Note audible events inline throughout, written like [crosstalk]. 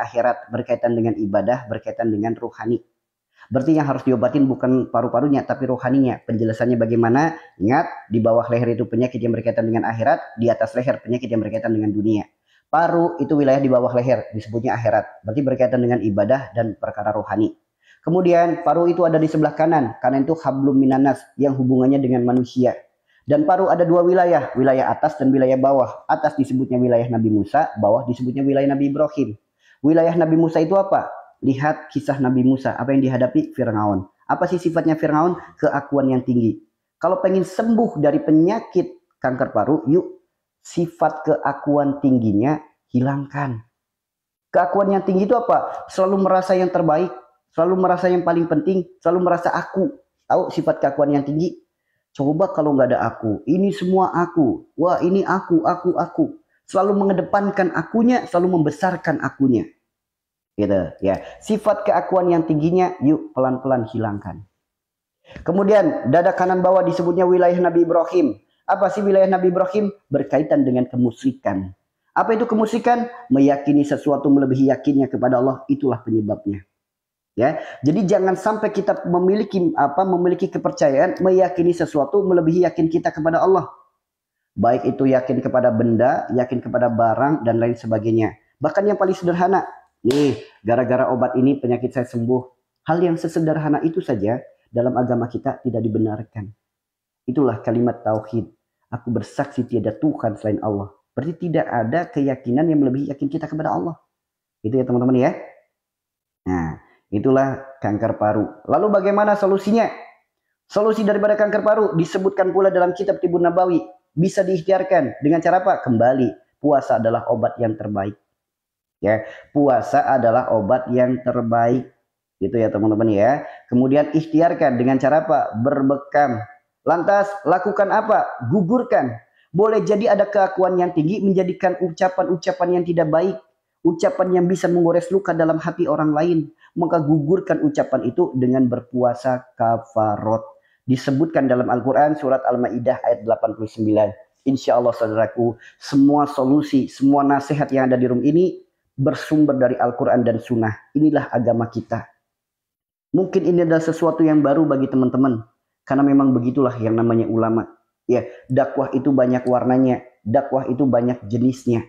akhirat, berkaitan dengan ibadah, berkaitan dengan ruhani. Berarti yang harus diobatin bukan paru-parunya, tapi rohaninya. Penjelasannya bagaimana? Ingat, di bawah leher itu penyakit yang berkaitan dengan akhirat, di atas leher penyakit yang berkaitan dengan dunia. Paru itu wilayah di bawah leher, disebutnya akhirat. Berarti berkaitan dengan ibadah dan perkara rohani. Kemudian paru itu ada di sebelah kanan, kanan itu hablum minanas yang hubungannya dengan manusia. Dan paru ada dua wilayah, wilayah atas dan wilayah bawah. Atas disebutnya wilayah Nabi Musa, bawah disebutnya wilayah Nabi Ibrahim. Wilayah Nabi Musa itu apa? Lihat kisah Nabi Musa, apa yang dihadapi Fir'aun. Apa sih sifatnya Fir'aun? Keakuan yang tinggi. Kalau pengen sembuh dari penyakit kanker paru, yuk sifat keakuan tingginya hilangkan. Keakuan yang tinggi itu apa? Selalu merasa yang terbaik, selalu merasa yang paling penting, selalu merasa aku. Tahu sifat keakuan yang tinggi? Coba kalau nggak ada aku, ini semua aku. Wah ini aku, aku, aku selalu mengedepankan akunya, selalu membesarkan akunya. Gitu, ya. Sifat keakuan yang tingginya yuk pelan-pelan hilangkan. Kemudian dada kanan bawah disebutnya wilayah Nabi Ibrahim. Apa sih wilayah Nabi Ibrahim? Berkaitan dengan kemusyrikan. Apa itu kemusyrikan? Meyakini sesuatu melebihi yakinnya kepada Allah, itulah penyebabnya. Ya. Jadi jangan sampai kita memiliki apa memiliki kepercayaan meyakini sesuatu melebihi yakin kita kepada Allah baik itu yakin kepada benda, yakin kepada barang dan lain sebagainya. Bahkan yang paling sederhana, nih gara-gara obat ini penyakit saya sembuh. Hal yang sesederhana itu saja dalam agama kita tidak dibenarkan. Itulah kalimat tauhid. Aku bersaksi tiada Tuhan selain Allah. Berarti tidak ada keyakinan yang melebihi yakin kita kepada Allah. Itu ya teman-teman ya. Nah, itulah kanker paru. Lalu bagaimana solusinya? Solusi daripada kanker paru disebutkan pula dalam kitab Tibun Nabawi bisa diikhtiarkan dengan cara apa? Kembali, puasa adalah obat yang terbaik. Ya, puasa adalah obat yang terbaik. Gitu ya teman-teman ya. Kemudian ikhtiarkan dengan cara apa? Berbekam. Lantas lakukan apa? Gugurkan. Boleh jadi ada keakuan yang tinggi menjadikan ucapan-ucapan yang tidak baik ucapan yang bisa menggores luka dalam hati orang lain, maka gugurkan ucapan itu dengan berpuasa kafarot disebutkan dalam Al-Quran surat Al-Ma'idah ayat 89. Insya Allah saudaraku, semua solusi, semua nasihat yang ada di room ini bersumber dari Al-Quran dan Sunnah. Inilah agama kita. Mungkin ini adalah sesuatu yang baru bagi teman-teman. Karena memang begitulah yang namanya ulama. Ya, dakwah itu banyak warnanya, dakwah itu banyak jenisnya.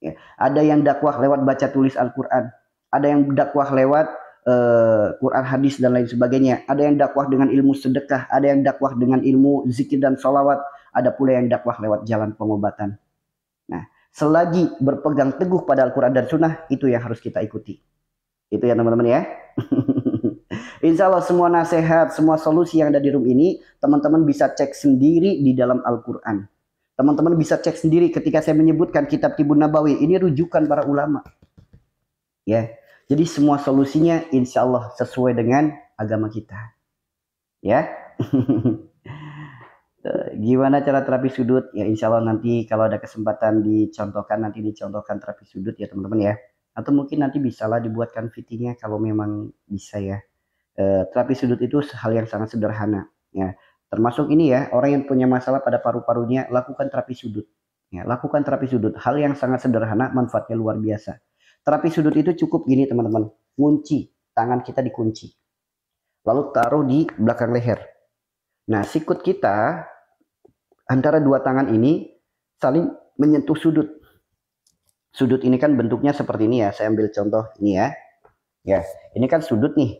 Ya, ada yang dakwah lewat baca tulis Al-Quran, ada yang dakwah lewat uh, Quran hadis dan lain sebagainya. Ada yang dakwah dengan ilmu sedekah, ada yang dakwah dengan ilmu zikir dan salawat ada pula yang dakwah lewat jalan pengobatan. Nah, selagi berpegang teguh pada Al-Quran dan Sunnah, itu yang harus kita ikuti. Itu ya teman-teman ya. [laughs] Insya Allah semua nasihat, semua solusi yang ada di room ini, teman-teman bisa cek sendiri di dalam Al-Quran. Teman-teman bisa cek sendiri ketika saya menyebutkan kitab Tibun Nabawi. Ini rujukan para ulama. Ya. Jadi semua solusinya insya Allah sesuai dengan agama kita. Ya. [laughs] Eh, gimana cara terapi sudut? Ya insya Allah nanti kalau ada kesempatan dicontohkan, nanti dicontohkan terapi sudut ya teman-teman ya. Atau mungkin nanti bisalah dibuatkan fittingnya kalau memang bisa ya. E, terapi sudut itu hal yang sangat sederhana. Ya. Termasuk ini ya, orang yang punya masalah pada paru-parunya, lakukan terapi sudut. Ya, lakukan terapi sudut, hal yang sangat sederhana, manfaatnya luar biasa. Terapi sudut itu cukup gini teman-teman. Kunci, tangan kita dikunci. Lalu taruh di belakang leher. Nah, sikut kita antara dua tangan ini saling menyentuh sudut. Sudut ini kan bentuknya seperti ini ya. Saya ambil contoh ini ya. Ya, ini kan sudut nih.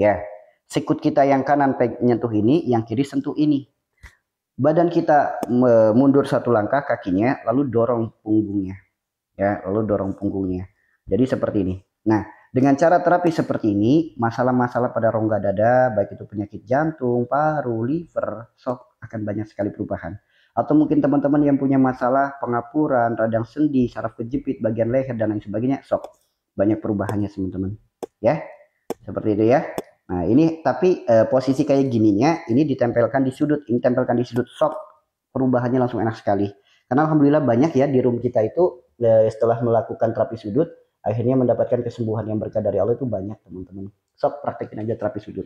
Ya. Sikut kita yang kanan menyentuh ini, yang kiri sentuh ini. Badan kita mundur satu langkah kakinya, lalu dorong punggungnya. Ya, lalu dorong punggungnya. Jadi seperti ini. Nah, dengan cara terapi seperti ini, masalah-masalah pada rongga dada, baik itu penyakit jantung, paru, liver, sok akan banyak sekali perubahan. Atau mungkin teman-teman yang punya masalah pengapuran, radang sendi, saraf kejepit, bagian leher, dan lain sebagainya, sok Banyak perubahannya, teman-teman. Ya, seperti itu ya. Nah, ini tapi e, posisi kayak gininya, ini ditempelkan di sudut, ini tempelkan di sudut, sok Perubahannya langsung enak sekali. Karena Alhamdulillah banyak ya di room kita itu, eh, setelah melakukan terapi sudut, akhirnya mendapatkan kesembuhan yang berkah dari Allah itu banyak teman-teman. Sob praktekin aja terapi sujud.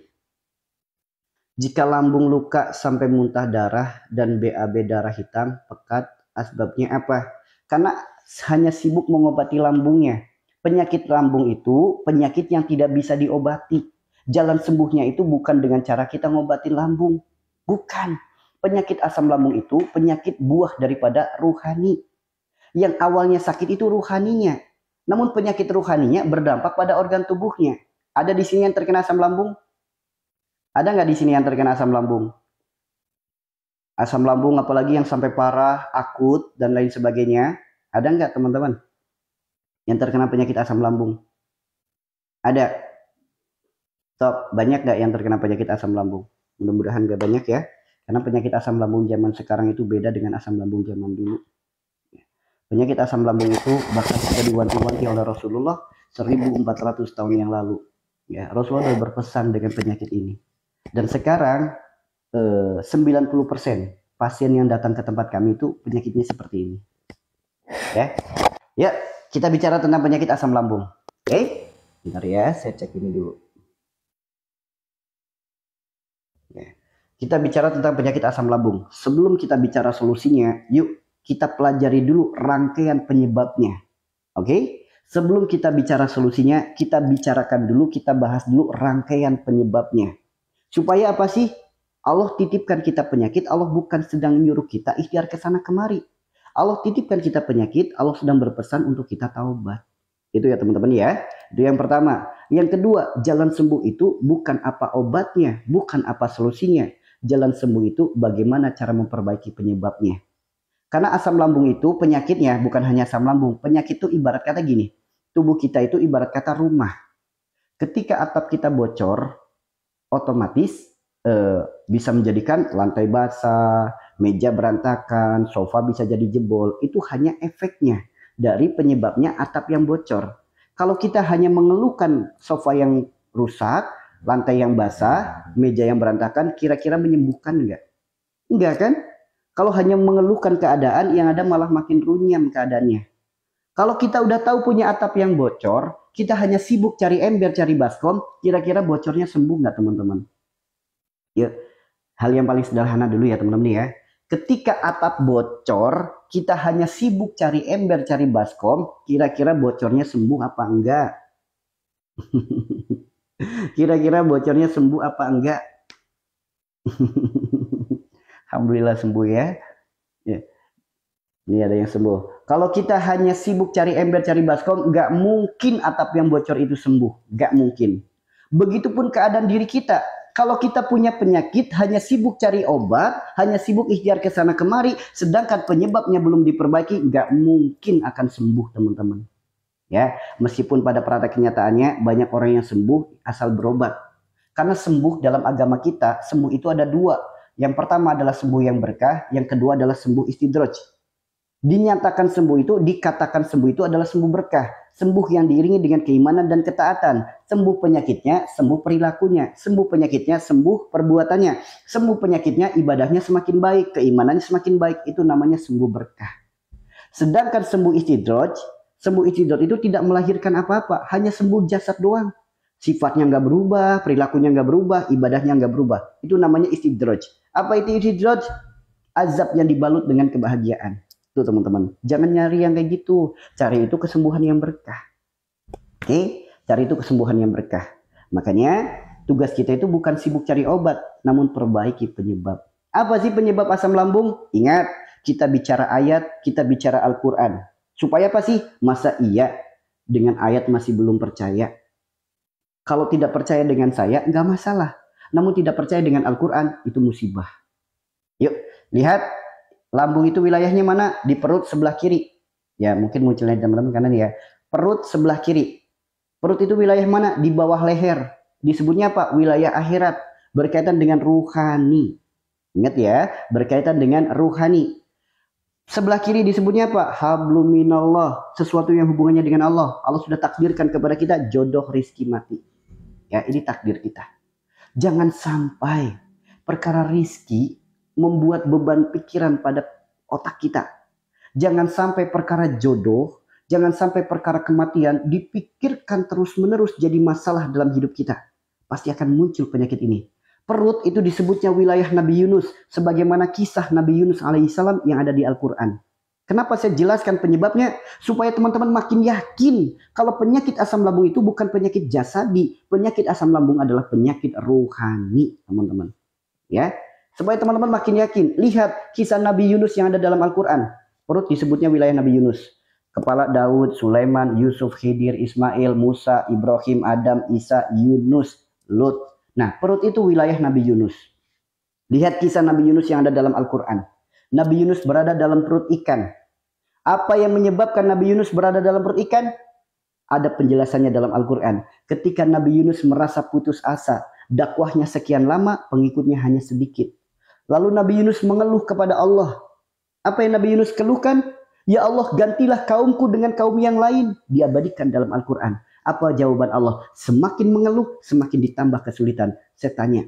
Jika lambung luka sampai muntah darah dan BAB darah hitam pekat, asbabnya apa? Karena hanya sibuk mengobati lambungnya. Penyakit lambung itu penyakit yang tidak bisa diobati. Jalan sembuhnya itu bukan dengan cara kita ngobatin lambung. Bukan. Penyakit asam lambung itu penyakit buah daripada ruhani. Yang awalnya sakit itu ruhaninya, namun penyakit ruhaninya berdampak pada organ tubuhnya. Ada di sini yang terkena asam lambung? Ada nggak di sini yang terkena asam lambung? Asam lambung apalagi yang sampai parah, akut, dan lain sebagainya. Ada nggak teman-teman? Yang terkena penyakit asam lambung? Ada. Top, banyak nggak yang terkena penyakit asam lambung? Mudah-mudahan nggak banyak ya. Karena penyakit asam lambung zaman sekarang itu beda dengan asam lambung zaman dulu. Penyakit asam lambung itu bahkan sudah diwanti-wanti oleh Rasulullah 1400 tahun yang lalu. Ya, Rasulullah berpesan dengan penyakit ini. Dan sekarang eh, 90% pasien yang datang ke tempat kami itu penyakitnya seperti ini. Ya. Ya, kita bicara tentang penyakit asam lambung. Oke. Okay? Bentar ya, saya cek ini dulu. Ya. Kita bicara tentang penyakit asam lambung. Sebelum kita bicara solusinya, yuk kita pelajari dulu rangkaian penyebabnya. Oke? Okay? Sebelum kita bicara solusinya, kita bicarakan dulu, kita bahas dulu rangkaian penyebabnya. Supaya apa sih? Allah titipkan kita penyakit, Allah bukan sedang nyuruh kita ikhtiar ke sana kemari. Allah titipkan kita penyakit, Allah sedang berpesan untuk kita taubat. Itu ya teman-teman ya. Itu yang pertama. Yang kedua, jalan sembuh itu bukan apa obatnya, bukan apa solusinya. Jalan sembuh itu bagaimana cara memperbaiki penyebabnya. Karena asam lambung itu penyakitnya bukan hanya asam lambung. Penyakit itu ibarat kata gini. Tubuh kita itu ibarat kata rumah. Ketika atap kita bocor, otomatis eh, bisa menjadikan lantai basah, meja berantakan, sofa bisa jadi jebol. Itu hanya efeknya dari penyebabnya atap yang bocor. Kalau kita hanya mengeluhkan sofa yang rusak, lantai yang basah, hmm. meja yang berantakan, kira-kira menyembuhkan enggak? Enggak kan? Kalau hanya mengeluhkan keadaan, yang ada malah makin runyam keadaannya. Kalau kita udah tahu punya atap yang bocor, kita hanya sibuk cari ember, cari baskom, kira-kira bocornya sembuh nggak teman-teman? Yuk, hal yang paling sederhana dulu ya teman-teman ya. Ketika atap bocor, kita hanya sibuk cari ember, cari baskom, kira-kira bocornya sembuh apa enggak? [laughs] Kira-kira bocornya sembuh apa enggak? [laughs] Alhamdulillah sembuh ya. ya. Ini ada yang sembuh. Kalau kita hanya sibuk cari ember, cari baskom, nggak mungkin atap yang bocor itu sembuh. Nggak mungkin. Begitupun keadaan diri kita. Kalau kita punya penyakit, hanya sibuk cari obat, hanya sibuk ikhtiar ke sana kemari, sedangkan penyebabnya belum diperbaiki, nggak mungkin akan sembuh teman-teman. Ya, meskipun pada perata kenyataannya banyak orang yang sembuh asal berobat. Karena sembuh dalam agama kita, sembuh itu ada dua yang pertama adalah sembuh yang berkah, yang kedua adalah sembuh istidroj. Dinyatakan sembuh itu, dikatakan sembuh itu adalah sembuh berkah. Sembuh yang diiringi dengan keimanan dan ketaatan. Sembuh penyakitnya, sembuh perilakunya. Sembuh penyakitnya, sembuh perbuatannya. Sembuh penyakitnya, ibadahnya semakin baik, keimanannya semakin baik. Itu namanya sembuh berkah. Sedangkan sembuh istidroj, sembuh istidroj itu tidak melahirkan apa-apa. Hanya sembuh jasad doang sifatnya nggak berubah, perilakunya nggak berubah, ibadahnya nggak berubah. Itu namanya istidroj. Apa itu istidraj? Azab yang dibalut dengan kebahagiaan. Tuh teman-teman, jangan nyari yang kayak gitu. Cari itu kesembuhan yang berkah. Oke, cari itu kesembuhan yang berkah. Makanya tugas kita itu bukan sibuk cari obat, namun perbaiki penyebab. Apa sih penyebab asam lambung? Ingat, kita bicara ayat, kita bicara Al-Quran. Supaya apa sih? Masa iya dengan ayat masih belum percaya? Kalau tidak percaya dengan saya, nggak masalah namun tidak percaya dengan Al-Quran, itu musibah. Yuk, lihat lambung itu wilayahnya mana? Di perut sebelah kiri. Ya, mungkin munculnya teman-teman kanan ya. Perut sebelah kiri. Perut itu wilayah mana? Di bawah leher. Disebutnya apa? Wilayah akhirat. Berkaitan dengan ruhani. Ingat ya, berkaitan dengan ruhani. Sebelah kiri disebutnya apa? Habluminallah. Sesuatu yang hubungannya dengan Allah. Allah sudah takdirkan kepada kita jodoh rizki mati. Ya, ini takdir kita. Jangan sampai perkara rizki membuat beban pikiran pada otak kita. Jangan sampai perkara jodoh, jangan sampai perkara kematian dipikirkan terus-menerus jadi masalah dalam hidup kita. Pasti akan muncul penyakit ini. Perut itu disebutnya wilayah Nabi Yunus sebagaimana kisah Nabi Yunus alaihissalam yang ada di Al-Qur'an. Kenapa saya jelaskan penyebabnya? Supaya teman-teman makin yakin kalau penyakit asam lambung itu bukan penyakit jasadi. Penyakit asam lambung adalah penyakit rohani, teman-teman. Ya, supaya teman-teman makin yakin. Lihat kisah Nabi Yunus yang ada dalam Al-Quran. Perut disebutnya wilayah Nabi Yunus. Kepala Daud, Sulaiman, Yusuf, Khidir, Ismail, Musa, Ibrahim, Adam, Isa, Yunus, Lut. Nah, perut itu wilayah Nabi Yunus. Lihat kisah Nabi Yunus yang ada dalam Al-Quran. Nabi Yunus berada dalam perut ikan. Apa yang menyebabkan Nabi Yunus berada dalam perut ikan? Ada penjelasannya dalam Al-Quran. Ketika Nabi Yunus merasa putus asa, dakwahnya sekian lama, pengikutnya hanya sedikit. Lalu Nabi Yunus mengeluh kepada Allah. Apa yang Nabi Yunus keluhkan? Ya Allah, gantilah kaumku dengan kaum yang lain. Diabadikan dalam Al-Quran. Apa jawaban Allah? Semakin mengeluh, semakin ditambah kesulitan. Saya tanya,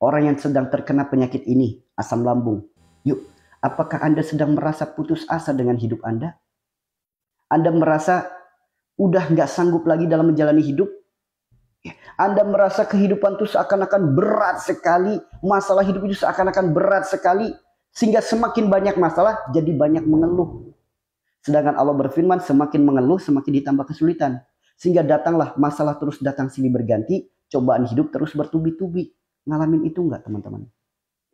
orang yang sedang terkena penyakit ini, asam lambung, Yuk, apakah Anda sedang merasa putus asa dengan hidup Anda? Anda merasa udah nggak sanggup lagi dalam menjalani hidup? Ya, Anda merasa kehidupan itu seakan-akan berat sekali, masalah hidup itu seakan-akan berat sekali, sehingga semakin banyak masalah jadi banyak mengeluh. Sedangkan Allah berfirman, semakin mengeluh semakin ditambah kesulitan. Sehingga datanglah masalah terus datang silih berganti, cobaan hidup terus bertubi-tubi. Ngalamin itu enggak teman-teman?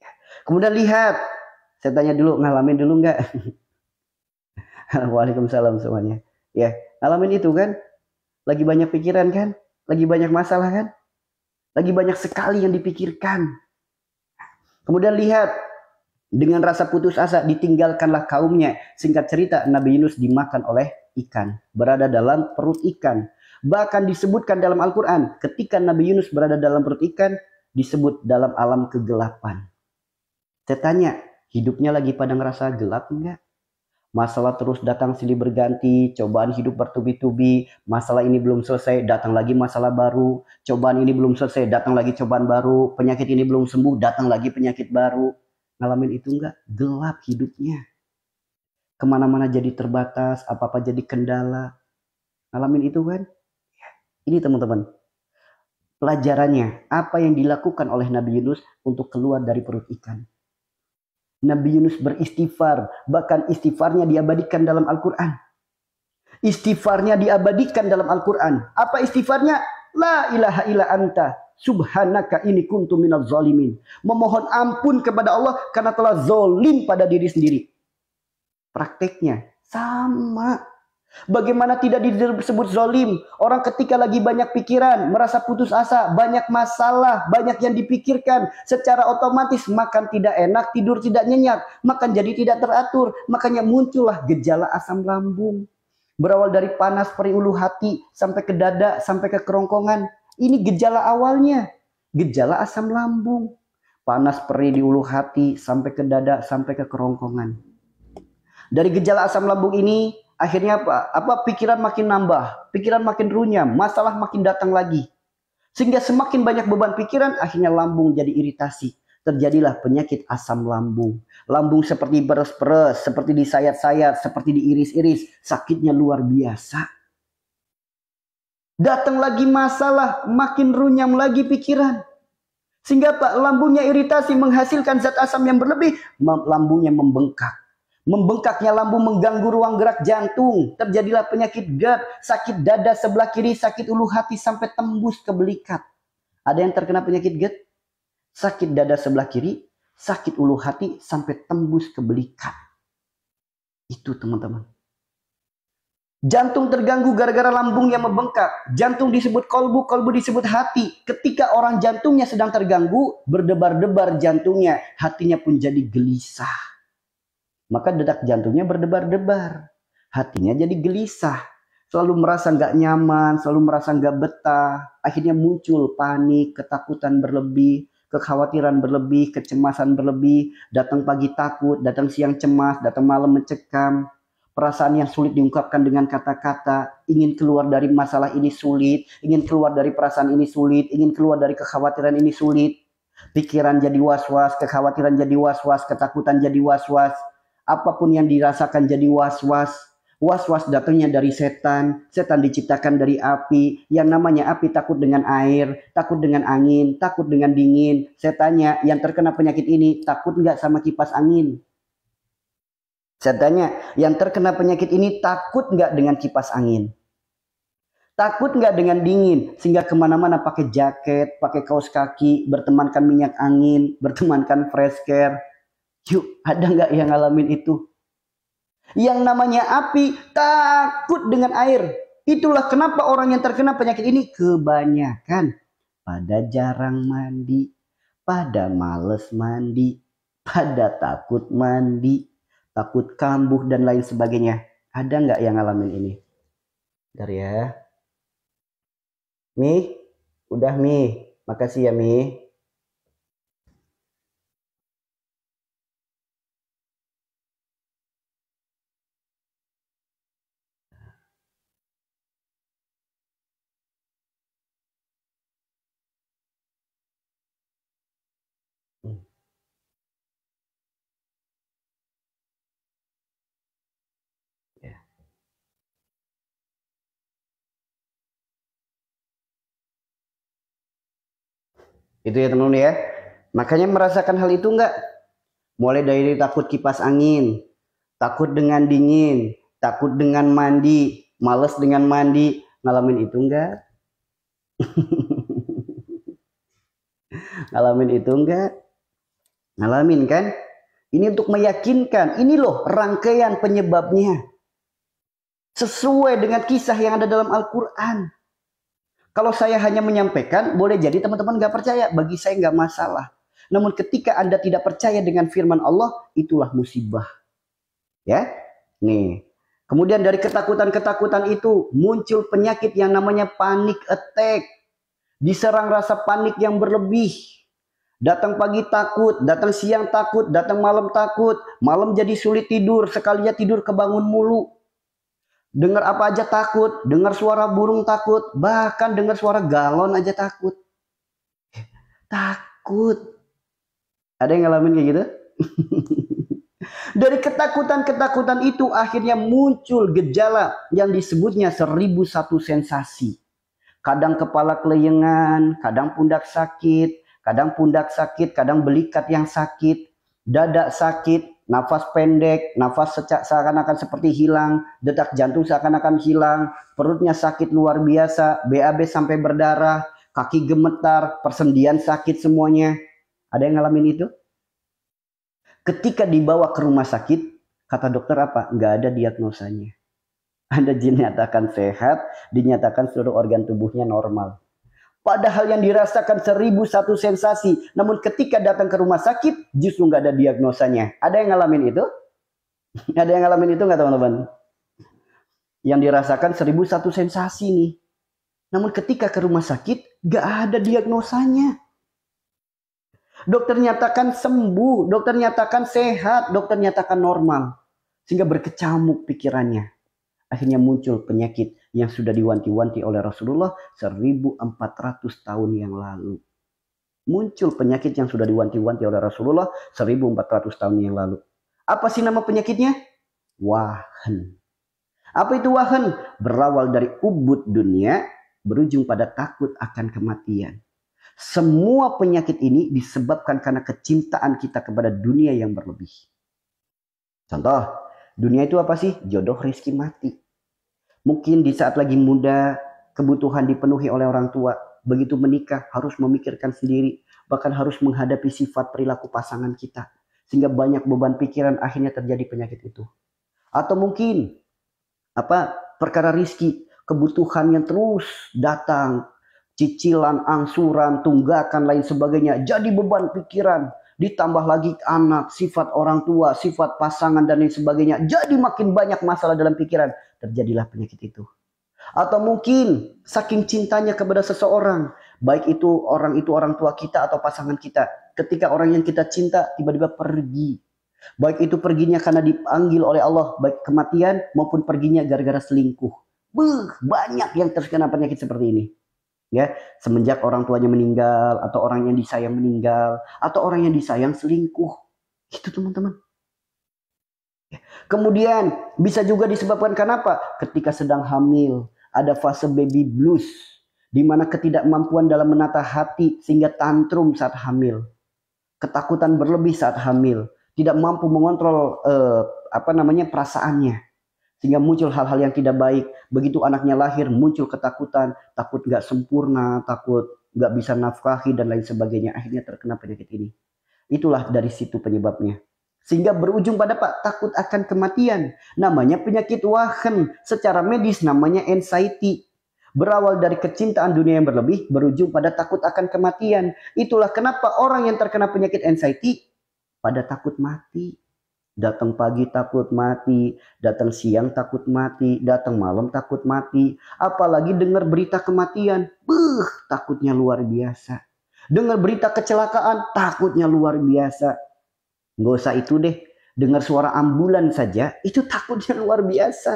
Ya. Kemudian lihat saya tanya dulu, ngalamin dulu nggak? [laughs] Waalaikumsalam semuanya. Ya, ngalamin itu kan? Lagi banyak pikiran kan? Lagi banyak masalah kan? Lagi banyak sekali yang dipikirkan. Kemudian lihat, dengan rasa putus asa ditinggalkanlah kaumnya. Singkat cerita, Nabi Yunus dimakan oleh ikan, berada dalam perut ikan. Bahkan disebutkan dalam Al-Quran, ketika Nabi Yunus berada dalam perut ikan, disebut dalam alam kegelapan. Saya tanya, Hidupnya lagi pada ngerasa gelap enggak? Masalah terus datang silih berganti, cobaan hidup bertubi-tubi, masalah ini belum selesai, datang lagi masalah baru, cobaan ini belum selesai, datang lagi cobaan baru, penyakit ini belum sembuh, datang lagi penyakit baru. Ngalamin itu enggak? Gelap hidupnya. Kemana-mana jadi terbatas, apa-apa jadi kendala. Ngalamin itu kan? Ini teman-teman, pelajarannya, apa yang dilakukan oleh Nabi Yunus untuk keluar dari perut ikan. Nabi Yunus beristighfar, bahkan istighfarnya diabadikan dalam Al-Qur'an. Istighfarnya diabadikan dalam Al-Qur'an. Apa istighfarnya? La ilaha illa anta subhanaka ini kuntu minal zalimin. Memohon ampun kepada Allah karena telah zolim pada diri sendiri. Prakteknya sama Bagaimana tidak disebut zolim? Orang ketika lagi banyak pikiran, merasa putus asa, banyak masalah, banyak yang dipikirkan. Secara otomatis makan tidak enak, tidur tidak nyenyak, makan jadi tidak teratur. Makanya muncullah gejala asam lambung. Berawal dari panas periulu hati, sampai ke dada, sampai ke kerongkongan. Ini gejala awalnya. Gejala asam lambung. Panas perih di ulu hati, sampai ke dada, sampai ke kerongkongan. Dari gejala asam lambung ini, Akhirnya apa? Apa pikiran makin nambah, pikiran makin runyam, masalah makin datang lagi. Sehingga semakin banyak beban pikiran, akhirnya lambung jadi iritasi. Terjadilah penyakit asam lambung. Lambung seperti beres-beres, seperti disayat-sayat, seperti diiris-iris. Sakitnya luar biasa. Datang lagi masalah, makin runyam lagi pikiran. Sehingga pak Lambungnya iritasi menghasilkan zat asam yang berlebih, lambungnya membengkak. Membengkaknya lambung mengganggu ruang gerak jantung. Terjadilah penyakit GERD, sakit dada sebelah kiri, sakit ulu hati sampai tembus ke belikat. Ada yang terkena penyakit GERD? Sakit dada sebelah kiri, sakit ulu hati sampai tembus ke belikat. Itu teman-teman. Jantung terganggu gara-gara lambung yang membengkak. Jantung disebut kolbu, kolbu disebut hati. Ketika orang jantungnya sedang terganggu, berdebar-debar jantungnya. Hatinya pun jadi gelisah. Maka detak jantungnya berdebar-debar. Hatinya jadi gelisah. Selalu merasa nggak nyaman, selalu merasa nggak betah. Akhirnya muncul panik, ketakutan berlebih, kekhawatiran berlebih, kecemasan berlebih, datang pagi takut, datang siang cemas, datang malam mencekam, perasaan yang sulit diungkapkan dengan kata-kata, ingin keluar dari masalah ini sulit, ingin keluar dari perasaan ini sulit, ingin keluar dari kekhawatiran ini sulit, pikiran jadi was-was, kekhawatiran jadi was-was, ketakutan jadi was-was, Apapun yang dirasakan jadi was-was. Was-was datangnya dari setan. Setan diciptakan dari api. Yang namanya api takut dengan air, takut dengan angin, takut dengan dingin. Saya tanya, yang terkena penyakit ini takut nggak sama kipas angin? Saya tanya, yang terkena penyakit ini takut nggak dengan kipas angin? Takut nggak dengan dingin? Sehingga kemana-mana pakai jaket, pakai kaos kaki, bertemankan minyak angin, bertemankan fresh care. Yuk, ada nggak yang ngalamin itu? Yang namanya api takut dengan air. Itulah kenapa orang yang terkena penyakit ini kebanyakan pada jarang mandi, pada males mandi, pada takut mandi, takut kambuh dan lain sebagainya. Ada nggak yang ngalamin ini? Bentar ya. Mi, udah Mi. Makasih ya Mi. Itu ya teman-teman ya. Makanya merasakan hal itu enggak? Mulai dari takut kipas angin, takut dengan dingin, takut dengan mandi, males dengan mandi, ngalamin itu enggak? [laughs] ngalamin itu enggak? Ngalamin kan? Ini untuk meyakinkan, ini loh rangkaian penyebabnya. Sesuai dengan kisah yang ada dalam Al-Quran. Kalau saya hanya menyampaikan, boleh jadi teman-teman gak percaya. Bagi saya gak masalah. Namun ketika Anda tidak percaya dengan firman Allah, itulah musibah. Ya, nih. Kemudian dari ketakutan-ketakutan itu muncul penyakit yang namanya panic attack. Diserang rasa panik yang berlebih. Datang pagi takut, datang siang takut, datang malam takut. Malam jadi sulit tidur, sekalinya tidur kebangun mulu. Dengar apa aja takut, dengar suara burung takut, bahkan dengar suara galon aja takut. Takut. Ada yang ngalamin kayak gitu? [laughs] Dari ketakutan-ketakutan itu akhirnya muncul gejala yang disebutnya seribu satu sensasi. Kadang kepala keleyengan, kadang pundak sakit, kadang pundak sakit, kadang belikat yang sakit, dada sakit, nafas pendek, nafas seakan-akan seperti hilang, detak jantung seakan-akan hilang, perutnya sakit luar biasa, BAB sampai berdarah, kaki gemetar, persendian sakit semuanya. Ada yang ngalamin itu? Ketika dibawa ke rumah sakit, kata dokter apa? Nggak ada diagnosanya. Anda dinyatakan sehat, dinyatakan seluruh organ tubuhnya normal. Padahal yang dirasakan seribu satu sensasi. Namun ketika datang ke rumah sakit, justru nggak ada diagnosanya. Ada yang ngalamin itu? [laughs] ada yang ngalamin itu nggak teman-teman? Yang dirasakan seribu satu sensasi nih. Namun ketika ke rumah sakit, nggak ada diagnosanya. Dokter nyatakan sembuh, dokter nyatakan sehat, dokter nyatakan normal. Sehingga berkecamuk pikirannya. Akhirnya muncul penyakit yang sudah diwanti-wanti oleh Rasulullah 1400 tahun yang lalu. Muncul penyakit yang sudah diwanti-wanti oleh Rasulullah 1400 tahun yang lalu. Apa sih nama penyakitnya? Wahan. Apa itu wahan? Berawal dari ubud dunia berujung pada takut akan kematian. Semua penyakit ini disebabkan karena kecintaan kita kepada dunia yang berlebih. Contoh, dunia itu apa sih? Jodoh, rezeki, mati. Mungkin di saat lagi muda, kebutuhan dipenuhi oleh orang tua. Begitu menikah, harus memikirkan sendiri, bahkan harus menghadapi sifat perilaku pasangan kita. Sehingga banyak beban pikiran akhirnya terjadi penyakit itu. Atau mungkin apa perkara rizki, kebutuhan yang terus datang, cicilan, angsuran, tunggakan, lain sebagainya. Jadi beban pikiran, ditambah lagi anak, sifat orang tua, sifat pasangan dan lain sebagainya. Jadi makin banyak masalah dalam pikiran, terjadilah penyakit itu. Atau mungkin saking cintanya kepada seseorang, baik itu orang itu orang tua kita atau pasangan kita. Ketika orang yang kita cinta tiba-tiba pergi. Baik itu perginya karena dipanggil oleh Allah, baik kematian maupun perginya gara-gara selingkuh. Beuh, banyak yang terkena penyakit seperti ini ya semenjak orang tuanya meninggal atau orang yang disayang meninggal atau orang yang disayang selingkuh itu teman-teman ya, kemudian bisa juga disebabkan karena apa ketika sedang hamil ada fase baby blues di mana ketidakmampuan dalam menata hati sehingga tantrum saat hamil ketakutan berlebih saat hamil tidak mampu mengontrol eh, apa namanya perasaannya sehingga muncul hal-hal yang tidak baik. Begitu anaknya lahir muncul ketakutan, takut nggak sempurna, takut nggak bisa nafkahi dan lain sebagainya. Akhirnya terkena penyakit ini. Itulah dari situ penyebabnya. Sehingga berujung pada pak takut akan kematian. Namanya penyakit wahan. Secara medis namanya anxiety. Berawal dari kecintaan dunia yang berlebih, berujung pada takut akan kematian. Itulah kenapa orang yang terkena penyakit anxiety pada takut mati. Datang pagi takut mati, datang siang takut mati, datang malam takut mati. Apalagi dengar berita kematian, beuh, takutnya luar biasa. Dengar berita kecelakaan, takutnya luar biasa. Nggak usah itu deh, dengar suara ambulan saja, itu takutnya luar biasa.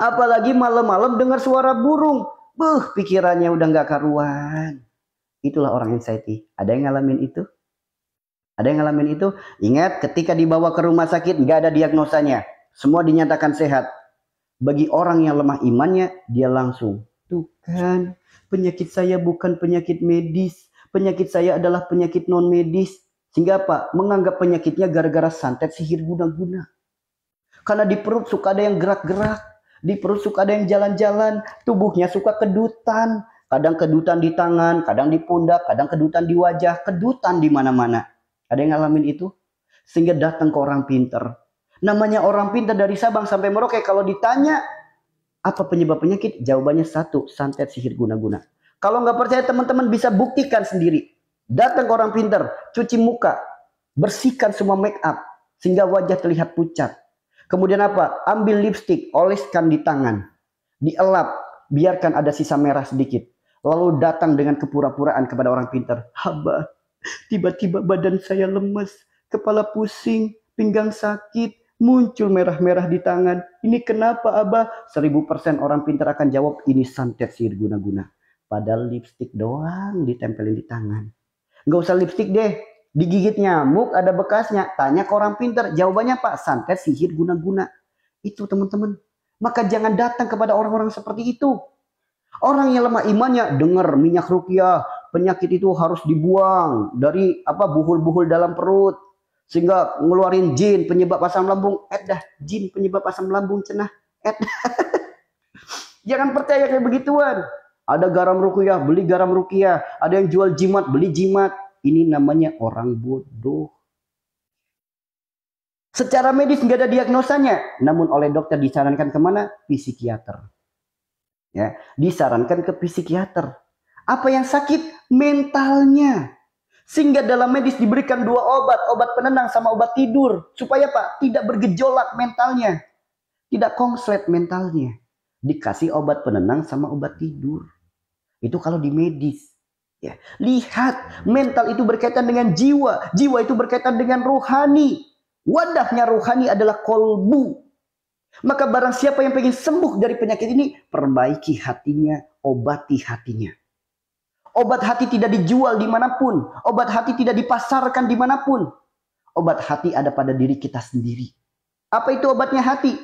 Apalagi malam-malam dengar suara burung, beuh, pikirannya udah gak karuan. Itulah orang anxiety. Ada yang ngalamin itu? Ada yang ngalamin itu? Ingat ketika dibawa ke rumah sakit nggak ada diagnosanya. Semua dinyatakan sehat. Bagi orang yang lemah imannya, dia langsung. Tuh kan, penyakit saya bukan penyakit medis. Penyakit saya adalah penyakit non medis. Sehingga apa? Menganggap penyakitnya gara-gara santet sihir guna-guna. Karena di perut suka ada yang gerak-gerak. Di perut suka ada yang jalan-jalan. Tubuhnya suka kedutan. Kadang kedutan di tangan, kadang di pundak, kadang kedutan di wajah, kedutan di mana-mana ada yang ngalamin itu? Sehingga datang ke orang pinter. Namanya orang pinter dari Sabang sampai Merauke. Kalau ditanya apa penyebab penyakit? Jawabannya satu, santet sihir guna-guna. Kalau nggak percaya teman-teman bisa buktikan sendiri. Datang ke orang pinter, cuci muka, bersihkan semua make up sehingga wajah terlihat pucat. Kemudian apa? Ambil lipstick, oleskan di tangan, dielap, biarkan ada sisa merah sedikit. Lalu datang dengan kepura-puraan kepada orang pinter. Haba, Tiba-tiba badan saya lemes, kepala pusing, pinggang sakit, muncul merah-merah di tangan. Ini kenapa Abah? Seribu persen orang pintar akan jawab ini santet sihir guna-guna. Padahal lipstik doang ditempelin di tangan. Gak usah lipstik deh, digigit nyamuk ada bekasnya. Tanya ke orang pintar, jawabannya Pak santet sihir guna-guna. Itu teman-teman. Maka jangan datang kepada orang-orang seperti itu. Orang yang lemah imannya dengar minyak rukiah, penyakit itu harus dibuang dari apa buhul-buhul dalam perut sehingga ngeluarin jin penyebab asam lambung eh dah jin penyebab asam lambung cenah eh [laughs] jangan percaya kayak begituan ada garam rukiah beli garam rukiah ada yang jual jimat beli jimat ini namanya orang bodoh secara medis nggak ada diagnosanya namun oleh dokter disarankan kemana psikiater ya disarankan ke psikiater apa yang sakit? Mentalnya. Sehingga dalam medis diberikan dua obat, obat penenang sama obat tidur. Supaya Pak, tidak bergejolak mentalnya. Tidak konslet mentalnya. Dikasih obat penenang sama obat tidur. Itu kalau di medis. Ya. Lihat, mental itu berkaitan dengan jiwa. Jiwa itu berkaitan dengan rohani. Wadahnya rohani adalah kolbu. Maka barang siapa yang ingin sembuh dari penyakit ini, perbaiki hatinya, obati hatinya. Obat hati tidak dijual dimanapun. Obat hati tidak dipasarkan dimanapun. Obat hati ada pada diri kita sendiri. Apa itu obatnya hati?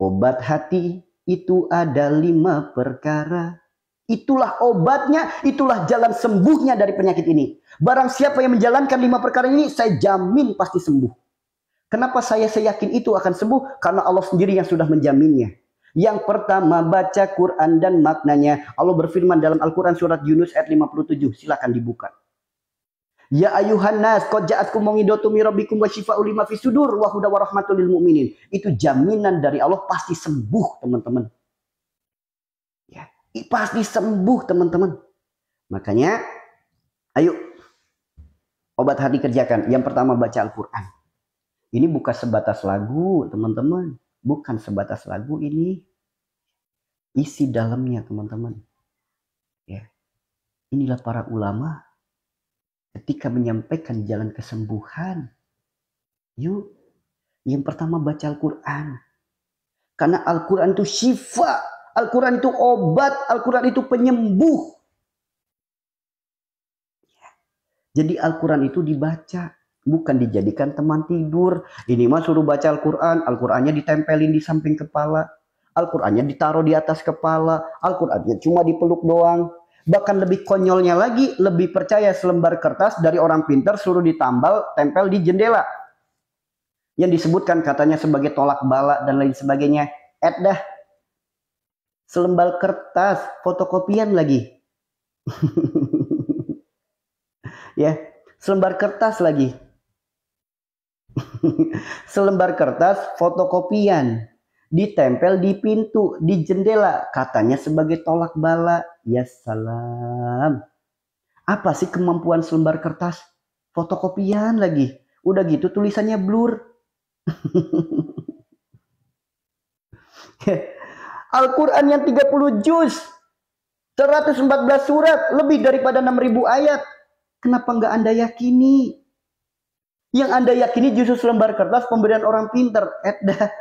Obat hati itu ada lima perkara. Itulah obatnya, itulah jalan sembuhnya dari penyakit ini. Barang siapa yang menjalankan lima perkara ini, saya jamin pasti sembuh. Kenapa saya, saya yakin itu akan sembuh? Karena Allah sendiri yang sudah menjaminnya. Yang pertama baca Quran dan maknanya. Allah berfirman dalam Al-Quran surat Yunus ayat 57. silahkan dibuka. Ya ayuhan nas kau jahatku mawidatu min rabbikum wa syifaa'u lima fi sudur wa huda wa mu'minin. Itu jaminan dari Allah pasti sembuh, teman-teman. Ya, pasti sembuh, teman-teman. Makanya ayo obat hati kerjakan. Yang pertama baca Al-Qur'an. Ini bukan sebatas lagu, teman-teman bukan sebatas lagu ini isi dalamnya teman-teman ya inilah para ulama ketika menyampaikan jalan kesembuhan yuk yang pertama baca Al-Quran karena Al-Quran itu syifa Al-Quran itu obat Al-Quran itu penyembuh ya. jadi Al-Quran itu dibaca bukan dijadikan teman tidur. Ini mah suruh baca Al-Qur'an, Al-Qur'annya ditempelin di samping kepala, Al-Qur'annya ditaruh di atas kepala, Al-Qur'annya cuma dipeluk doang. Bahkan lebih konyolnya lagi, lebih percaya selembar kertas dari orang pintar suruh ditambal tempel di jendela. Yang disebutkan katanya sebagai tolak bala dan lain sebagainya. Ed dah. Selembar kertas, fotokopian lagi. [laughs] ya, selembar kertas lagi [laughs] selembar kertas fotokopian ditempel di pintu, di jendela, katanya sebagai tolak bala. Ya salam. Apa sih kemampuan selembar kertas? Fotokopian lagi. Udah gitu tulisannya blur. [laughs] Al-Quran yang 30 juz. 114 surat. Lebih daripada 6000 ayat. Kenapa nggak Anda yakini? Yang Anda yakini justru selembar kertas pemberian orang pinter. Edda.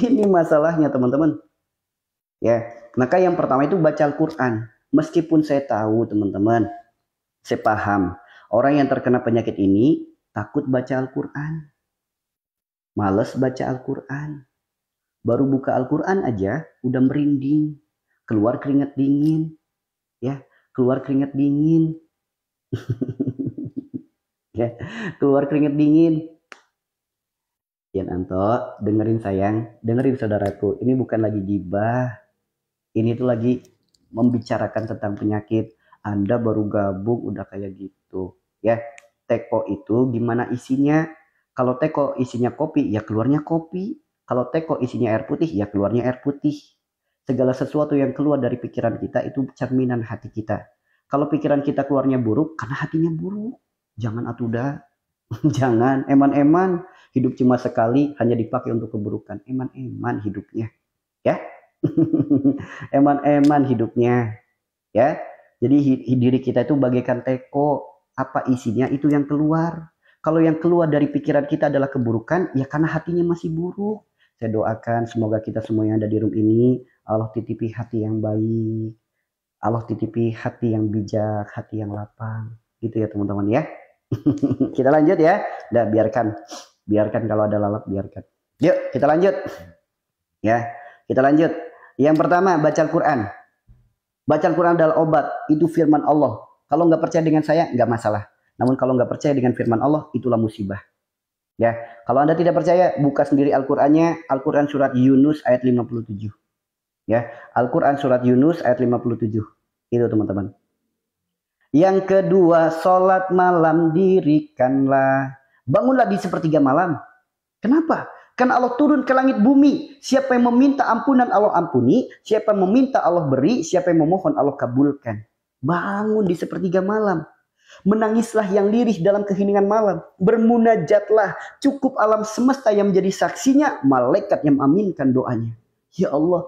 Eh, [laughs] ini masalahnya teman-teman. Ya, maka yang pertama itu baca Al-Quran. Meskipun saya tahu teman-teman, saya paham. Orang yang terkena penyakit ini takut baca Al-Quran. Males baca Al-Quran. Baru buka Al-Quran aja udah merinding. Keluar keringat dingin. Ya, keluar keringat dingin. [laughs] ya keluar keringet dingin Yan Anto dengerin sayang dengerin saudaraku ini bukan lagi gibah ini tuh lagi membicarakan tentang penyakit Anda baru gabung udah kayak gitu ya teko itu gimana isinya kalau teko isinya kopi ya keluarnya kopi kalau teko isinya air putih ya keluarnya air putih segala sesuatu yang keluar dari pikiran kita itu cerminan hati kita kalau pikiran kita keluarnya buruk karena hatinya buruk Jangan atuda, [laughs] jangan eman-eman. Hidup cuma sekali, hanya dipakai untuk keburukan. Eman-eman hidupnya, ya. [laughs] eman-eman hidupnya, ya. Jadi diri kita itu bagaikan teko, apa isinya itu yang keluar. Kalau yang keluar dari pikiran kita adalah keburukan, ya karena hatinya masih buruk. Saya doakan semoga kita semua yang ada di room ini Allah titipi hati yang baik, Allah titipi hati yang bijak, hati yang lapang. Gitu ya teman-teman ya. [laughs] kita lanjut ya. Udah biarkan. Biarkan kalau ada lalat biarkan. Yuk, kita lanjut. Ya, kita lanjut. Yang pertama baca Al-Qur'an. Baca Al-Qur'an adalah obat. Itu firman Allah. Kalau nggak percaya dengan saya nggak masalah. Namun kalau nggak percaya dengan firman Allah itulah musibah. Ya, kalau Anda tidak percaya buka sendiri Al-Qur'annya, Al-Qur'an surat Yunus ayat 57. Ya, Al-Qur'an surat Yunus ayat 57. Itu teman-teman. Yang kedua, sholat malam dirikanlah. Bangunlah di sepertiga malam. Kenapa? Karena Allah turun ke langit bumi. Siapa yang meminta ampunan Allah ampuni. Siapa yang meminta Allah beri. Siapa yang memohon Allah kabulkan. Bangun di sepertiga malam. Menangislah yang lirih dalam keheningan malam. Bermunajatlah. Cukup alam semesta yang menjadi saksinya. Malaikat yang aminkan doanya. Ya Allah,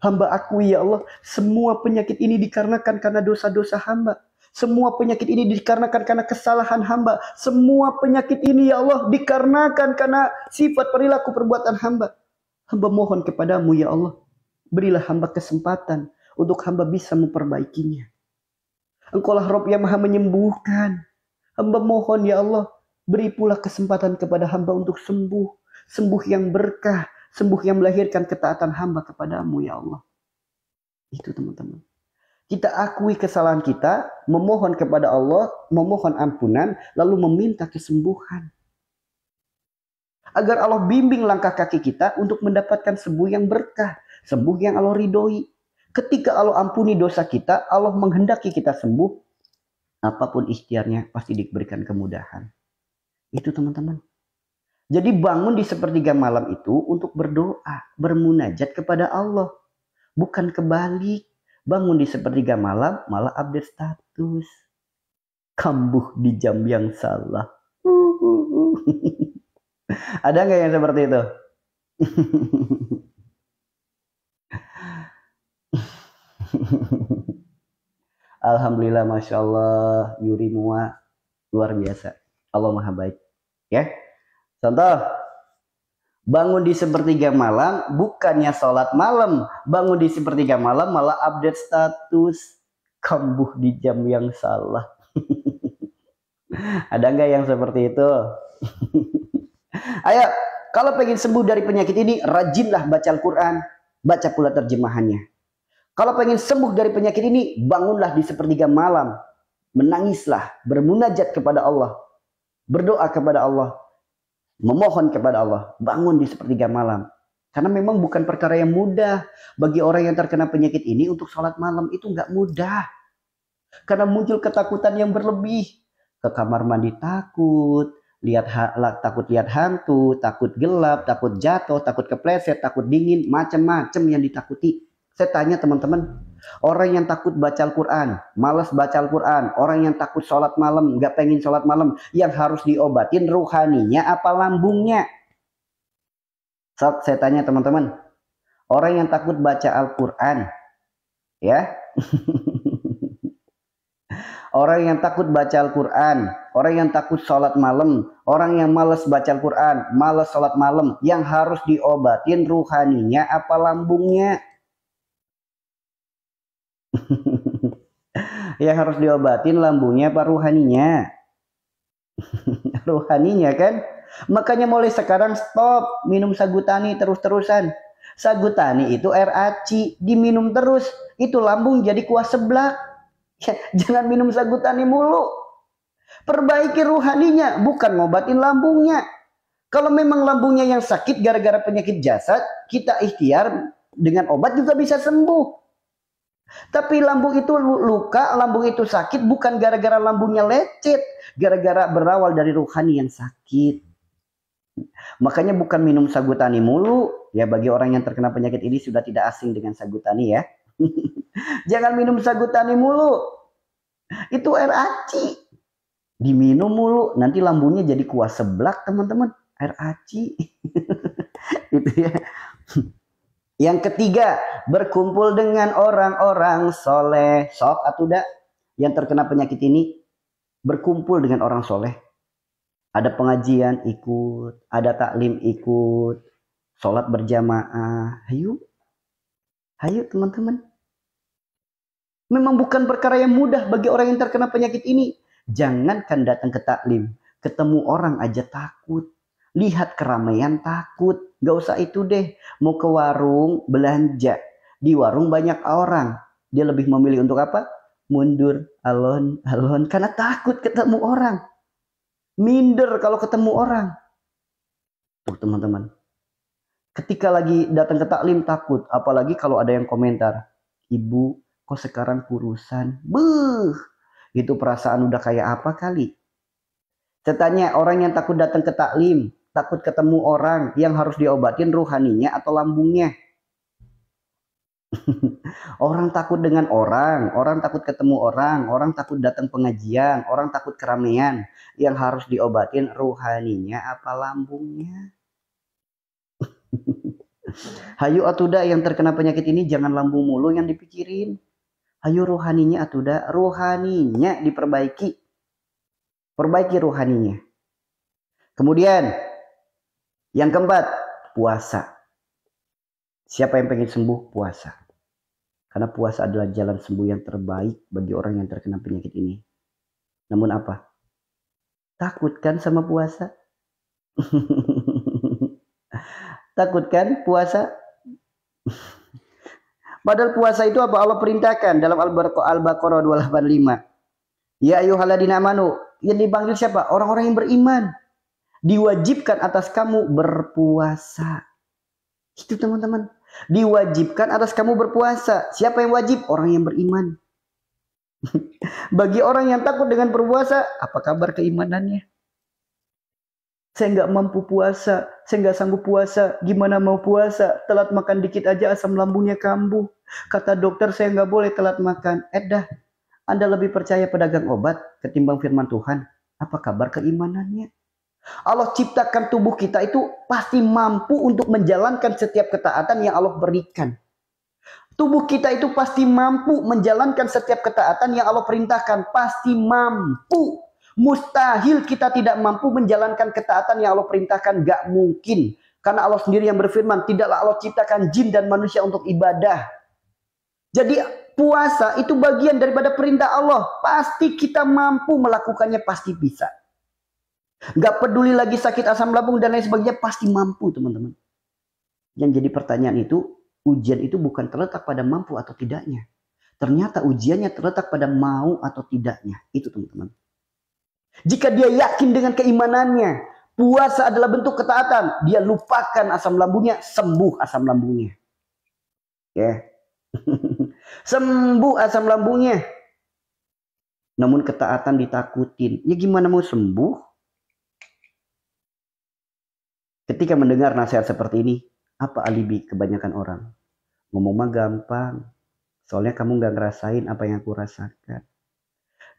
Hamba akui ya Allah, semua penyakit ini dikarenakan karena dosa-dosa hamba. Semua penyakit ini dikarenakan karena kesalahan hamba. Semua penyakit ini ya Allah dikarenakan karena sifat perilaku perbuatan hamba. Hamba mohon kepadamu ya Allah. Berilah hamba kesempatan untuk hamba bisa memperbaikinya. Engkau lah Rob yang maha menyembuhkan. Hamba mohon ya Allah. Beri pula kesempatan kepada hamba untuk sembuh. Sembuh yang berkah. Sembuh yang melahirkan ketaatan hamba kepadamu ya Allah. Itu teman-teman. Kita akui kesalahan kita, memohon kepada Allah, memohon ampunan, lalu meminta kesembuhan. Agar Allah bimbing langkah kaki kita untuk mendapatkan sembuh yang berkah, sembuh yang Allah ridhoi. Ketika Allah ampuni dosa kita, Allah menghendaki kita sembuh, apapun ikhtiarnya pasti diberikan kemudahan. Itu teman-teman. Jadi bangun di sepertiga malam itu untuk berdoa, bermunajat kepada Allah. Bukan kebalik. Bangun di sepertiga malam, malah update status. Kambuh di jam yang salah. [laughs] Ada nggak yang seperti itu? [laughs] Alhamdulillah, masya Allah, Yuri Mua luar biasa. Allah maha baik. Ya, contoh Bangun di sepertiga malam, bukannya sholat malam. Bangun di sepertiga malam, malah update status. Kambuh di jam yang salah. [laughs] Ada nggak yang seperti itu? [laughs] Ayo, kalau pengen sembuh dari penyakit ini, rajinlah baca Al-Quran. Baca pula terjemahannya. Kalau pengen sembuh dari penyakit ini, bangunlah di sepertiga malam. Menangislah, bermunajat kepada Allah. Berdoa kepada Allah memohon kepada Allah, bangun di sepertiga malam. Karena memang bukan perkara yang mudah bagi orang yang terkena penyakit ini untuk sholat malam itu nggak mudah. Karena muncul ketakutan yang berlebih. Ke kamar mandi takut, lihat takut lihat hantu, takut gelap, takut jatuh, takut kepleset, takut dingin, macam-macam yang ditakuti. Saya tanya teman-teman, Orang yang takut baca Al-Quran, malas baca Al-Quran. Orang yang takut sholat malam, gak pengen sholat malam. Yang harus diobatin ruhaninya apa lambungnya. Saat saya tanya teman-teman, orang yang takut baca Al-Quran, ya, [laughs] orang yang takut baca Al-Quran, orang yang takut sholat malam, orang yang malas baca Al-Quran, malas sholat malam, yang harus diobatin ruhaninya apa lambungnya. [laughs] Ya harus diobatin lambungnya apa ruhaninya? [laughs] ruhaninya kan? Makanya mulai sekarang stop minum sagutani terus-terusan. Sagutani itu air aci, diminum terus. Itu lambung jadi kuah seblak. Ya, [laughs] jangan minum sagutani mulu. Perbaiki ruhaninya, bukan ngobatin lambungnya. Kalau memang lambungnya yang sakit gara-gara penyakit jasad, kita ikhtiar dengan obat juga bisa sembuh. Tapi lambung itu luka, lambung itu sakit bukan gara-gara lambungnya lecet, gara-gara berawal dari ruhani yang sakit. Makanya bukan minum sagutani mulu, ya bagi orang yang terkena penyakit ini sudah tidak asing dengan sagutani ya. [laughs] Jangan minum sagutani mulu. Itu air aci. Diminum mulu, nanti lambungnya jadi kuah seblak teman-teman. Air aci. [laughs] itu ya. Yang ketiga, berkumpul dengan orang-orang soleh. Sok atau tidak yang terkena penyakit ini berkumpul dengan orang soleh. Ada pengajian ikut, ada taklim ikut, sholat berjamaah. Hayu, hayu teman-teman. Memang bukan perkara yang mudah bagi orang yang terkena penyakit ini. Jangankan datang ke taklim, ketemu orang aja takut. Lihat keramaian takut. Gak usah itu deh. Mau ke warung belanja. Di warung banyak orang. Dia lebih memilih untuk apa? Mundur alon-alon karena takut ketemu orang. Minder kalau ketemu orang. Tuh teman-teman. Ketika lagi datang ke taklim takut, apalagi kalau ada yang komentar, "Ibu, kok sekarang kurusan?" Beuh. Itu perasaan udah kayak apa kali? Saya orang yang takut datang ke taklim, takut ketemu orang yang harus diobatin ruhaninya atau lambungnya. [laughs] orang takut dengan orang, orang takut ketemu orang, orang takut datang pengajian, orang takut keramaian. Yang harus diobatin ruhaninya apa lambungnya? [laughs] Hayu atuda yang terkena penyakit ini jangan lambung mulu yang dipikirin. Hayu ruhaninya atuda, ruhaninya diperbaiki. Perbaiki ruhaninya. Kemudian yang keempat, puasa Siapa yang pengen sembuh? Puasa. Karena puasa adalah jalan sembuh yang terbaik bagi orang yang terkena penyakit ini. Namun apa? Takut kan sama puasa? [laughs] Takut kan puasa? [laughs] Padahal puasa itu apa Allah perintahkan dalam Al-Baqarah 285. Ya ayuhaladina amanu, yang dipanggil siapa? Orang-orang yang beriman. Diwajibkan atas kamu berpuasa. Itu teman-teman. Diwajibkan atas kamu berpuasa. Siapa yang wajib? Orang yang beriman. [laughs] Bagi orang yang takut dengan berpuasa, apa kabar keimanannya? Saya nggak mampu puasa, saya nggak sanggup puasa. Gimana mau puasa? Telat makan dikit aja asam lambungnya kambuh. Kata dokter saya nggak boleh telat makan. Eh dah, Anda lebih percaya pedagang obat ketimbang firman Tuhan. Apa kabar keimanannya? Allah ciptakan tubuh kita itu pasti mampu untuk menjalankan setiap ketaatan yang Allah berikan. Tubuh kita itu pasti mampu menjalankan setiap ketaatan yang Allah perintahkan. Pasti mampu. Mustahil kita tidak mampu menjalankan ketaatan yang Allah perintahkan. Gak mungkin. Karena Allah sendiri yang berfirman. Tidaklah Allah ciptakan jin dan manusia untuk ibadah. Jadi puasa itu bagian daripada perintah Allah. Pasti kita mampu melakukannya. Pasti bisa. Gak peduli lagi sakit asam lambung dan lain sebagainya, pasti mampu teman-teman. Yang jadi pertanyaan itu, ujian itu bukan terletak pada mampu atau tidaknya. Ternyata ujiannya terletak pada mau atau tidaknya. Itu teman-teman. Jika dia yakin dengan keimanannya, puasa adalah bentuk ketaatan. Dia lupakan asam lambungnya, sembuh asam lambungnya. Ya. Yeah. [laughs] sembuh asam lambungnya. Namun ketaatan ditakutin. Ya gimana mau sembuh? Ketika mendengar nasihat seperti ini, apa alibi kebanyakan orang? Ngomong mah gampang, soalnya kamu gak ngerasain apa yang aku rasakan.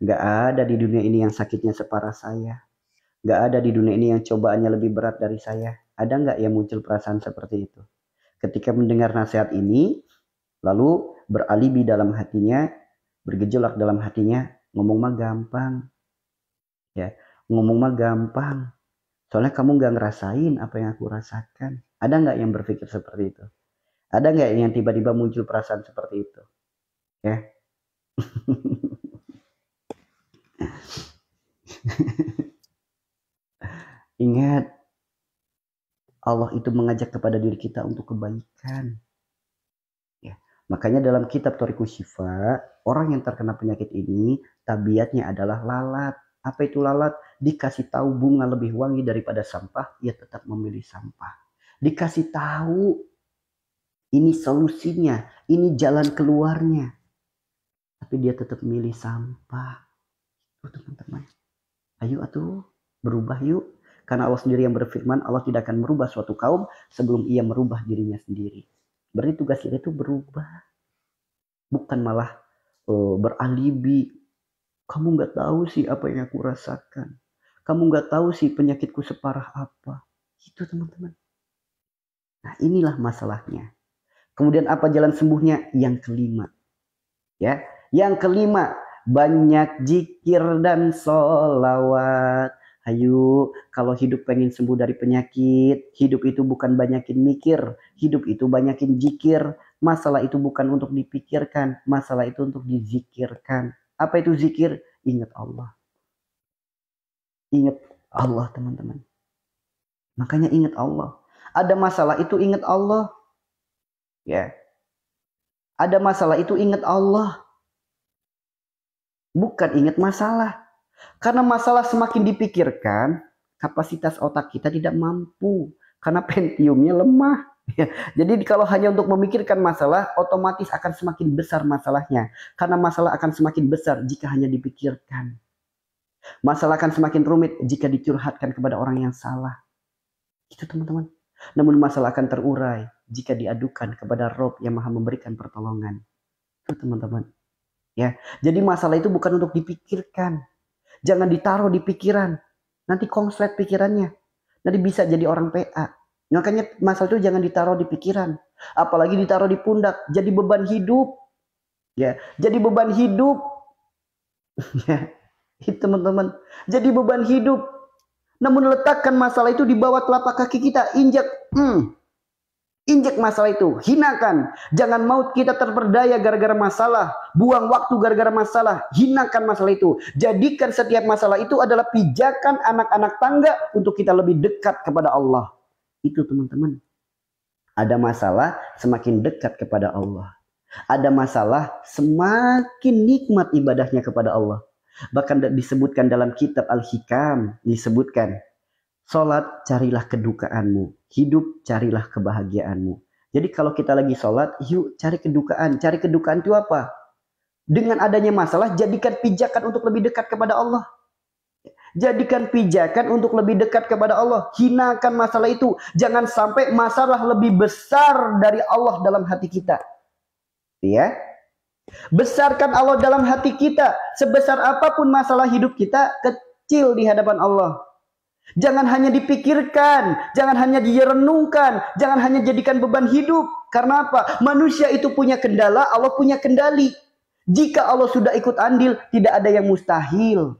Gak ada di dunia ini yang sakitnya separah saya. Gak ada di dunia ini yang cobaannya lebih berat dari saya. Ada gak yang muncul perasaan seperti itu? Ketika mendengar nasihat ini, lalu beralibi dalam hatinya, bergejolak dalam hatinya, ngomong mah gampang. Ya, ngomong mah gampang. Soalnya kamu gak ngerasain apa yang aku rasakan. Ada nggak yang berpikir seperti itu? Ada nggak yang tiba-tiba muncul perasaan seperti itu? Ya. [laughs] Ingat, Allah itu mengajak kepada diri kita untuk kebaikan. Ya, makanya dalam kitab Toriku Shifa, orang yang terkena penyakit ini tabiatnya adalah lalat. Apa itu lalat? Dikasih tahu bunga lebih wangi daripada sampah, ia tetap memilih sampah. Dikasih tahu ini solusinya, ini jalan keluarnya. Tapi dia tetap milih sampah. Tuh teman-teman. Ayo atuh, berubah yuk. Karena Allah sendiri yang berfirman, Allah tidak akan merubah suatu kaum sebelum ia merubah dirinya sendiri. Berarti tugas kita itu berubah. Bukan malah uh, beralibi. Kamu nggak tahu sih apa yang aku rasakan. Kamu nggak tahu sih penyakitku separah apa. Itu teman-teman. Nah inilah masalahnya. Kemudian apa jalan sembuhnya? Yang kelima. Ya, yang kelima banyak jikir dan sholawat. Ayo, kalau hidup pengen sembuh dari penyakit, hidup itu bukan banyakin mikir, hidup itu banyakin jikir. Masalah itu bukan untuk dipikirkan, masalah itu untuk dizikirkan. Apa itu zikir? Ingat Allah. Ingat Allah teman-teman. Makanya ingat Allah. Ada masalah itu ingat Allah. Ya. Ada masalah itu ingat Allah. Bukan ingat masalah. Karena masalah semakin dipikirkan, kapasitas otak kita tidak mampu karena pentiumnya lemah. Ya. Jadi kalau hanya untuk memikirkan masalah, otomatis akan semakin besar masalahnya. Karena masalah akan semakin besar jika hanya dipikirkan. Masalah akan semakin rumit jika dicurhatkan kepada orang yang salah. Itu teman-teman. Namun masalah akan terurai jika diadukan kepada Rob yang maha memberikan pertolongan. Itu teman-teman. Ya, jadi masalah itu bukan untuk dipikirkan. Jangan ditaruh di pikiran. Nanti konslet pikirannya. Nanti bisa jadi orang PA. Makanya masalah itu jangan ditaruh di pikiran, apalagi ditaruh di pundak, jadi beban hidup. Ya, jadi beban hidup. [laughs] Ya teman-teman. Jadi beban hidup. Namun letakkan masalah itu di bawah telapak kaki kita. Injak. Hmm. Injak masalah itu. Hinakan. Jangan mau kita terperdaya gara-gara masalah. Buang waktu gara-gara masalah. Hinakan masalah itu. Jadikan setiap masalah itu adalah pijakan anak-anak tangga untuk kita lebih dekat kepada Allah. Itu teman-teman. Ada masalah semakin dekat kepada Allah. Ada masalah semakin nikmat ibadahnya kepada Allah. Bahkan disebutkan dalam kitab Al-Hikam, disebutkan, Sholat carilah kedukaanmu, hidup carilah kebahagiaanmu. Jadi kalau kita lagi sholat, yuk cari kedukaan. Cari kedukaan itu apa? Dengan adanya masalah, jadikan pijakan untuk lebih dekat kepada Allah. Jadikan pijakan untuk lebih dekat kepada Allah. Hinakan masalah itu. Jangan sampai masalah lebih besar dari Allah dalam hati kita. Ya, Besarkan Allah dalam hati kita. Sebesar apapun masalah hidup kita, kecil di hadapan Allah. Jangan hanya dipikirkan, jangan hanya direnungkan, jangan hanya jadikan beban hidup. Karena apa? Manusia itu punya kendala, Allah punya kendali. Jika Allah sudah ikut andil, tidak ada yang mustahil.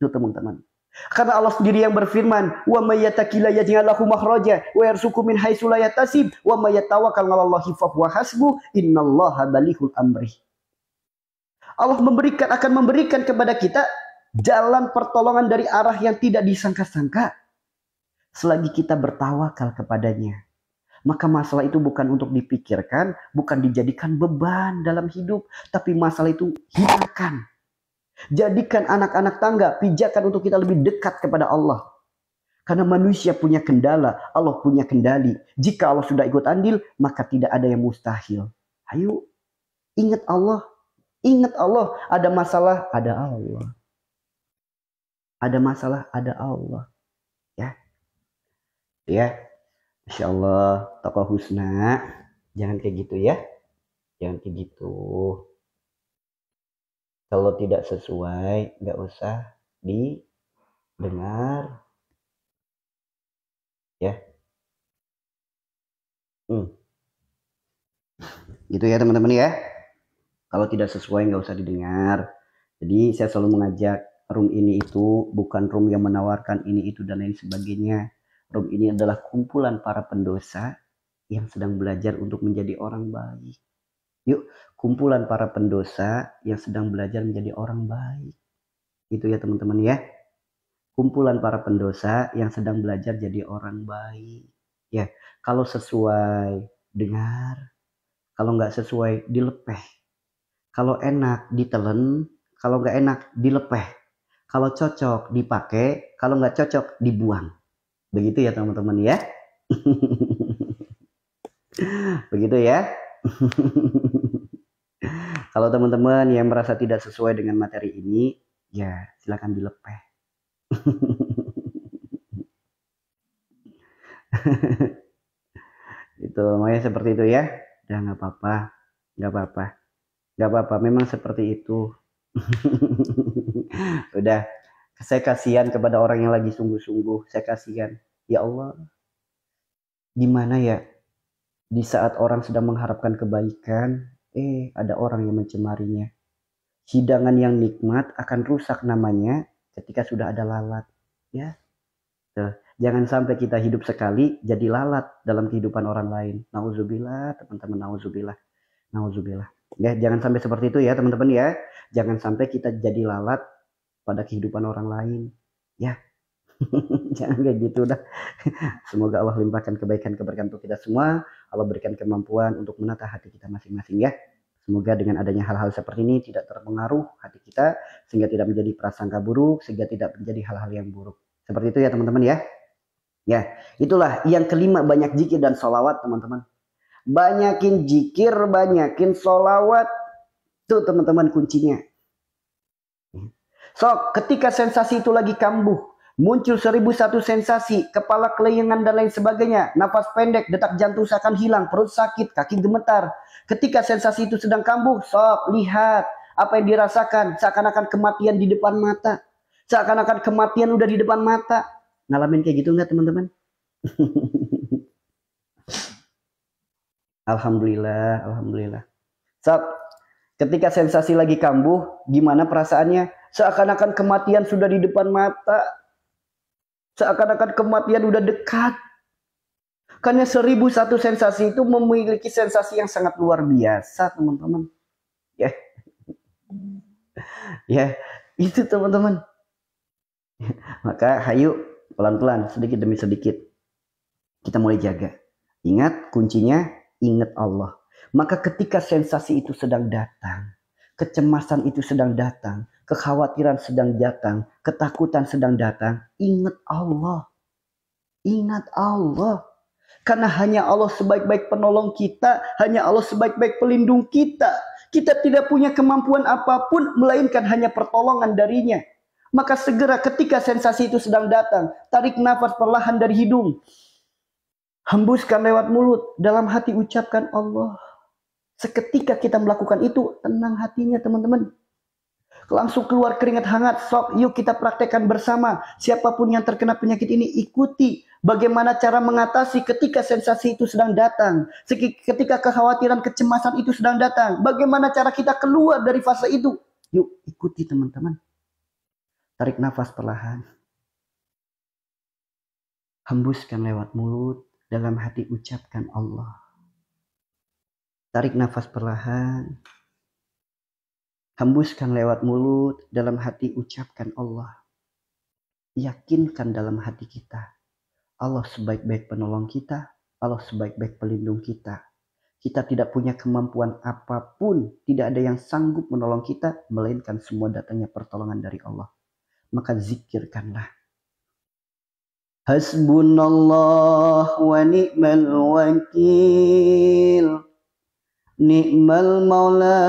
Itu teman-teman. Karena Allah sendiri yang berfirman, "Wa may yattaqilla yaj'al lahu makhraja wa yarzuqhu min haitsu la yahtasib wa may yatawakkal 'alallahi fa huwa hasbuh, innallaha balighul Allah memberikan akan memberikan kepada kita jalan pertolongan dari arah yang tidak disangka-sangka. Selagi kita bertawakal kepadanya, maka masalah itu bukan untuk dipikirkan, bukan dijadikan beban dalam hidup, tapi masalah itu hilangkan. Jadikan anak-anak tangga pijakan untuk kita lebih dekat kepada Allah. Karena manusia punya kendala, Allah punya kendali. Jika Allah sudah ikut andil, maka tidak ada yang mustahil. Ayo, ingat Allah Ingat Allah, ada masalah, ada Allah. Ada masalah, ada Allah. Ya. Ya. Insya Allah, tokoh husna. Jangan kayak gitu ya. Jangan kayak gitu. Kalau tidak sesuai, nggak usah didengar. Ya. Hmm. Gitu ya teman-teman ya. Kalau tidak sesuai nggak usah didengar. Jadi saya selalu mengajak room ini itu bukan room yang menawarkan ini itu dan lain sebagainya. Room ini adalah kumpulan para pendosa yang sedang belajar untuk menjadi orang baik. Yuk, kumpulan para pendosa yang sedang belajar menjadi orang baik. Itu ya teman-teman ya. Kumpulan para pendosa yang sedang belajar jadi orang baik. Ya, kalau sesuai dengar, kalau nggak sesuai dilepeh kalau enak ditelen, kalau nggak enak dilepeh. Kalau cocok dipakai, kalau nggak cocok dibuang. Begitu ya teman-teman ya. [laughs] Begitu ya. [laughs] kalau teman-teman yang merasa tidak sesuai dengan materi ini, ya silakan dilepeh. [laughs] itu namanya seperti itu ya. Udah nggak apa-apa, nggak apa-apa gak apa-apa memang seperti itu [laughs] udah saya kasihan kepada orang yang lagi sungguh-sungguh saya kasihan ya Allah gimana ya di saat orang sedang mengharapkan kebaikan eh ada orang yang mencemarinya hidangan yang nikmat akan rusak namanya ketika sudah ada lalat ya Tuh. jangan sampai kita hidup sekali jadi lalat dalam kehidupan orang lain nauzubillah teman-teman nauzubillah nauzubillah Ya, jangan sampai seperti itu ya teman-teman ya. Jangan sampai kita jadi lalat pada kehidupan orang lain. Ya, [laughs] jangan kayak gitu dah. Semoga Allah limpahkan kebaikan keberkahan untuk kita semua. Allah berikan kemampuan untuk menata hati kita masing-masing ya. Semoga dengan adanya hal-hal seperti ini tidak terpengaruh hati kita sehingga tidak menjadi prasangka buruk, sehingga tidak menjadi hal-hal yang buruk. Seperti itu ya teman-teman ya. Ya, itulah yang kelima banyak zikir dan sholawat teman-teman banyakin jikir, banyakin solawat. Itu teman-teman kuncinya. So, ketika sensasi itu lagi kambuh, muncul seribu satu sensasi, kepala kelayangan dan lain sebagainya, nafas pendek, detak jantung seakan hilang, perut sakit, kaki gemetar. Ketika sensasi itu sedang kambuh, sok, lihat apa yang dirasakan, seakan-akan kematian di depan mata. Seakan-akan kematian udah di depan mata. Ngalamin kayak gitu nggak teman-teman? [laughs] Alhamdulillah, alhamdulillah. Sob, ketika sensasi lagi kambuh, gimana perasaannya? Seakan-akan kematian sudah di depan mata. Seakan-akan kematian sudah dekat. Karena seribu satu sensasi itu memiliki sensasi yang sangat luar biasa, teman-teman. Ya, yeah. [laughs] ya yeah. itu teman-teman. Maka hayu pelan-pelan, sedikit demi sedikit. Kita mulai jaga. Ingat kuncinya ingat Allah. Maka ketika sensasi itu sedang datang, kecemasan itu sedang datang, kekhawatiran sedang datang, ketakutan sedang datang, ingat Allah. Ingat Allah. Karena hanya Allah sebaik-baik penolong kita, hanya Allah sebaik-baik pelindung kita. Kita tidak punya kemampuan apapun melainkan hanya pertolongan darinya. Maka segera ketika sensasi itu sedang datang, tarik nafas perlahan dari hidung. Hembuskan lewat mulut, dalam hati ucapkan Allah. Seketika kita melakukan itu, tenang hatinya teman-teman. Langsung keluar keringat hangat, sok yuk kita praktekkan bersama. Siapapun yang terkena penyakit ini, ikuti bagaimana cara mengatasi ketika sensasi itu sedang datang. Ketika kekhawatiran, kecemasan itu sedang datang. Bagaimana cara kita keluar dari fase itu. Yuk ikuti teman-teman. Tarik nafas perlahan. Hembuskan lewat mulut dalam hati ucapkan Allah. Tarik nafas perlahan. Hembuskan lewat mulut, dalam hati ucapkan Allah. Yakinkan dalam hati kita. Allah sebaik-baik penolong kita, Allah sebaik-baik pelindung kita. Kita tidak punya kemampuan apapun, tidak ada yang sanggup menolong kita, melainkan semua datangnya pertolongan dari Allah. Maka zikirkanlah حسبنا الله ونعم الوكيل نعم المولى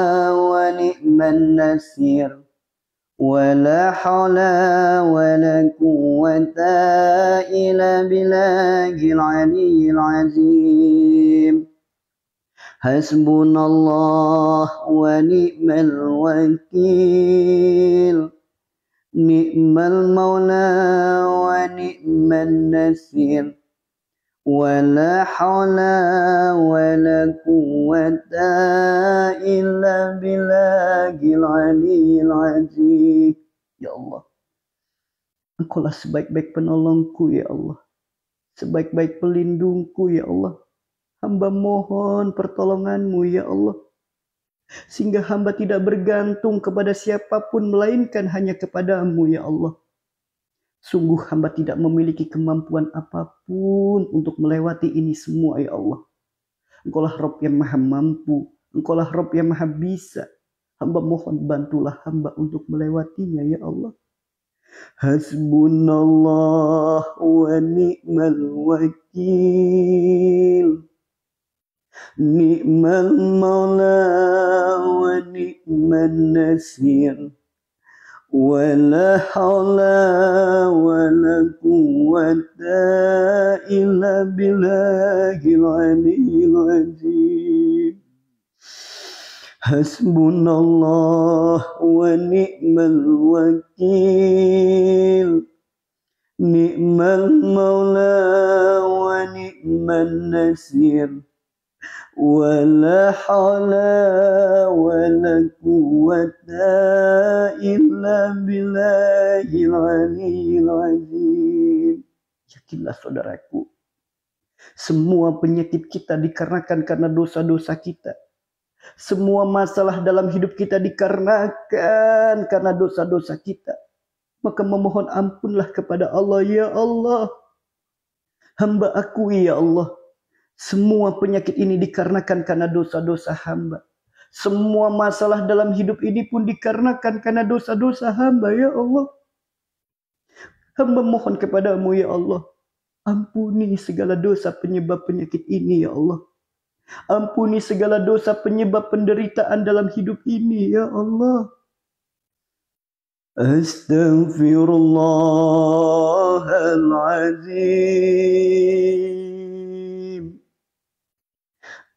ونعم النصير ولا حول ولا قوة إلا بالله العلي العظيم حسبنا الله ونعم الوكيل نعم المولى ونعم النصير ولا حول ولا قوة إلا بالله العلي العظيم يا الله Engkaulah sebaik-baik penolongku ya Allah Sebaik-baik pelindungku ya Allah Hamba mohon pertolonganmu ya Allah sehingga hamba tidak bergantung kepada siapapun melainkan hanya kepadamu ya Allah. Sungguh hamba tidak memiliki kemampuan apapun untuk melewati ini semua ya Allah. Engkaulah Rob yang maha mampu. Engkaulah Rob yang maha bisa. Hamba mohon bantulah hamba untuk melewatinya ya Allah. Hasbunallah wa ni'mal wakil. نعم المولى ونعم النسير ولا حول ولا قوة إلا بالله العلي العظيم حسبنا الله ونعم الوكيل نعم المولى ونعم النسير ولا حول ولا قوة إلا بالله العلي العظيم Yakinlah saudaraku, semua penyakit kita dikarenakan karena dosa-dosa kita. Semua masalah dalam hidup kita dikarenakan karena dosa-dosa kita. Maka memohon ampunlah kepada Allah, ya Allah. Hamba aku ya Allah semua penyakit ini dikarenakan karena dosa-dosa hamba. Semua masalah dalam hidup ini pun dikarenakan karena dosa-dosa hamba ya Allah. Hamba mohon kepadamu ya Allah. Ampuni segala dosa penyebab penyakit ini ya Allah. Ampuni segala dosa penyebab penderitaan dalam hidup ini ya Allah. Astaghfirullahaladzim.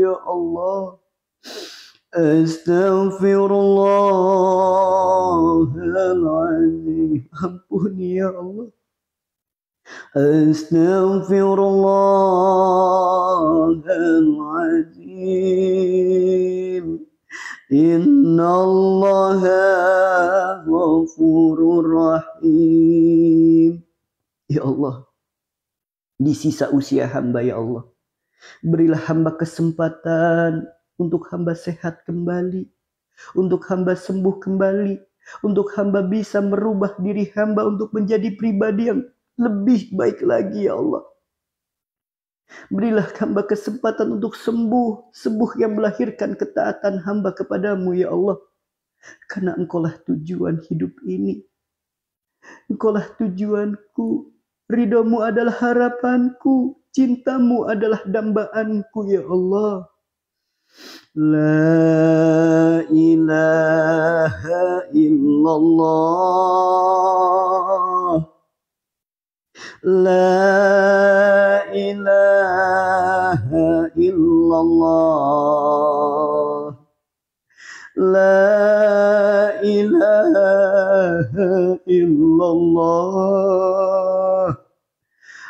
ya Allah Astaghfirullahaladzim Ampuni ya Allah Astaghfirullahaladzim Inna Allah ghafurur rahim Ya Allah Di sisa usia hamba ya Allah Berilah hamba kesempatan untuk hamba sehat kembali, untuk hamba sembuh kembali, untuk hamba bisa merubah diri hamba untuk menjadi pribadi yang lebih baik lagi ya Allah. Berilah hamba kesempatan untuk sembuh, sembuh yang melahirkan ketaatan hamba kepadamu ya Allah. Karena engkaulah tujuan hidup ini. Engkaulah tujuanku. Ridomu adalah harapanku. Cintamu adalah dambaanku ya Allah. La ilaha illallah. La ilaha illallah. La ilaha illallah.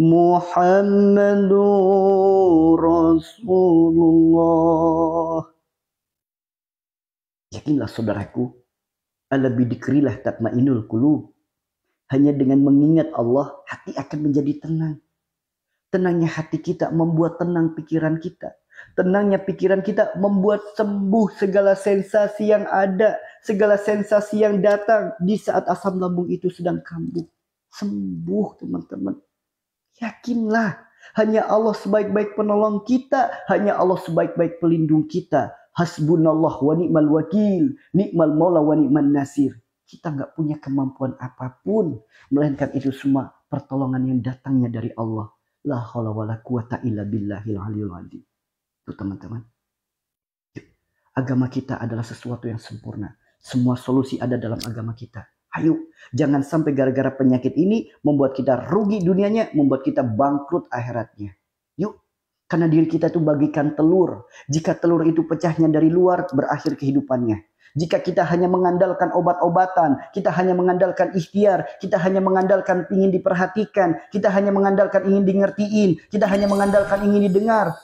Muhammadur Rasulullah. Yakinlah saudaraku, lebih tatma tatmainul kulu. Hanya dengan mengingat Allah, hati akan menjadi tenang. Tenangnya hati kita membuat tenang pikiran kita. Tenangnya pikiran kita membuat sembuh segala sensasi yang ada, segala sensasi yang datang di saat asam lambung itu sedang kambuh. Sembuh teman-teman. Yakinlah, hanya Allah sebaik-baik penolong kita, hanya Allah sebaik-baik pelindung kita. Hasbunallah wa ni'mal wakil, ni'mal maula wa ni'mal nasir. Kita nggak punya kemampuan apapun, melainkan itu semua pertolongan yang datangnya dari Allah. La haula wa la quwata illa billahil aliyul adzim. Tuh teman-teman. Agama kita adalah sesuatu yang sempurna. Semua solusi ada dalam agama kita. Ayo, jangan sampai gara-gara penyakit ini membuat kita rugi dunianya, membuat kita bangkrut akhiratnya. Yuk, karena diri kita itu bagikan telur. Jika telur itu pecahnya dari luar, berakhir kehidupannya. Jika kita hanya mengandalkan obat-obatan, kita hanya mengandalkan ikhtiar, kita hanya mengandalkan ingin diperhatikan, kita hanya mengandalkan ingin dingertiin, kita hanya mengandalkan ingin didengar.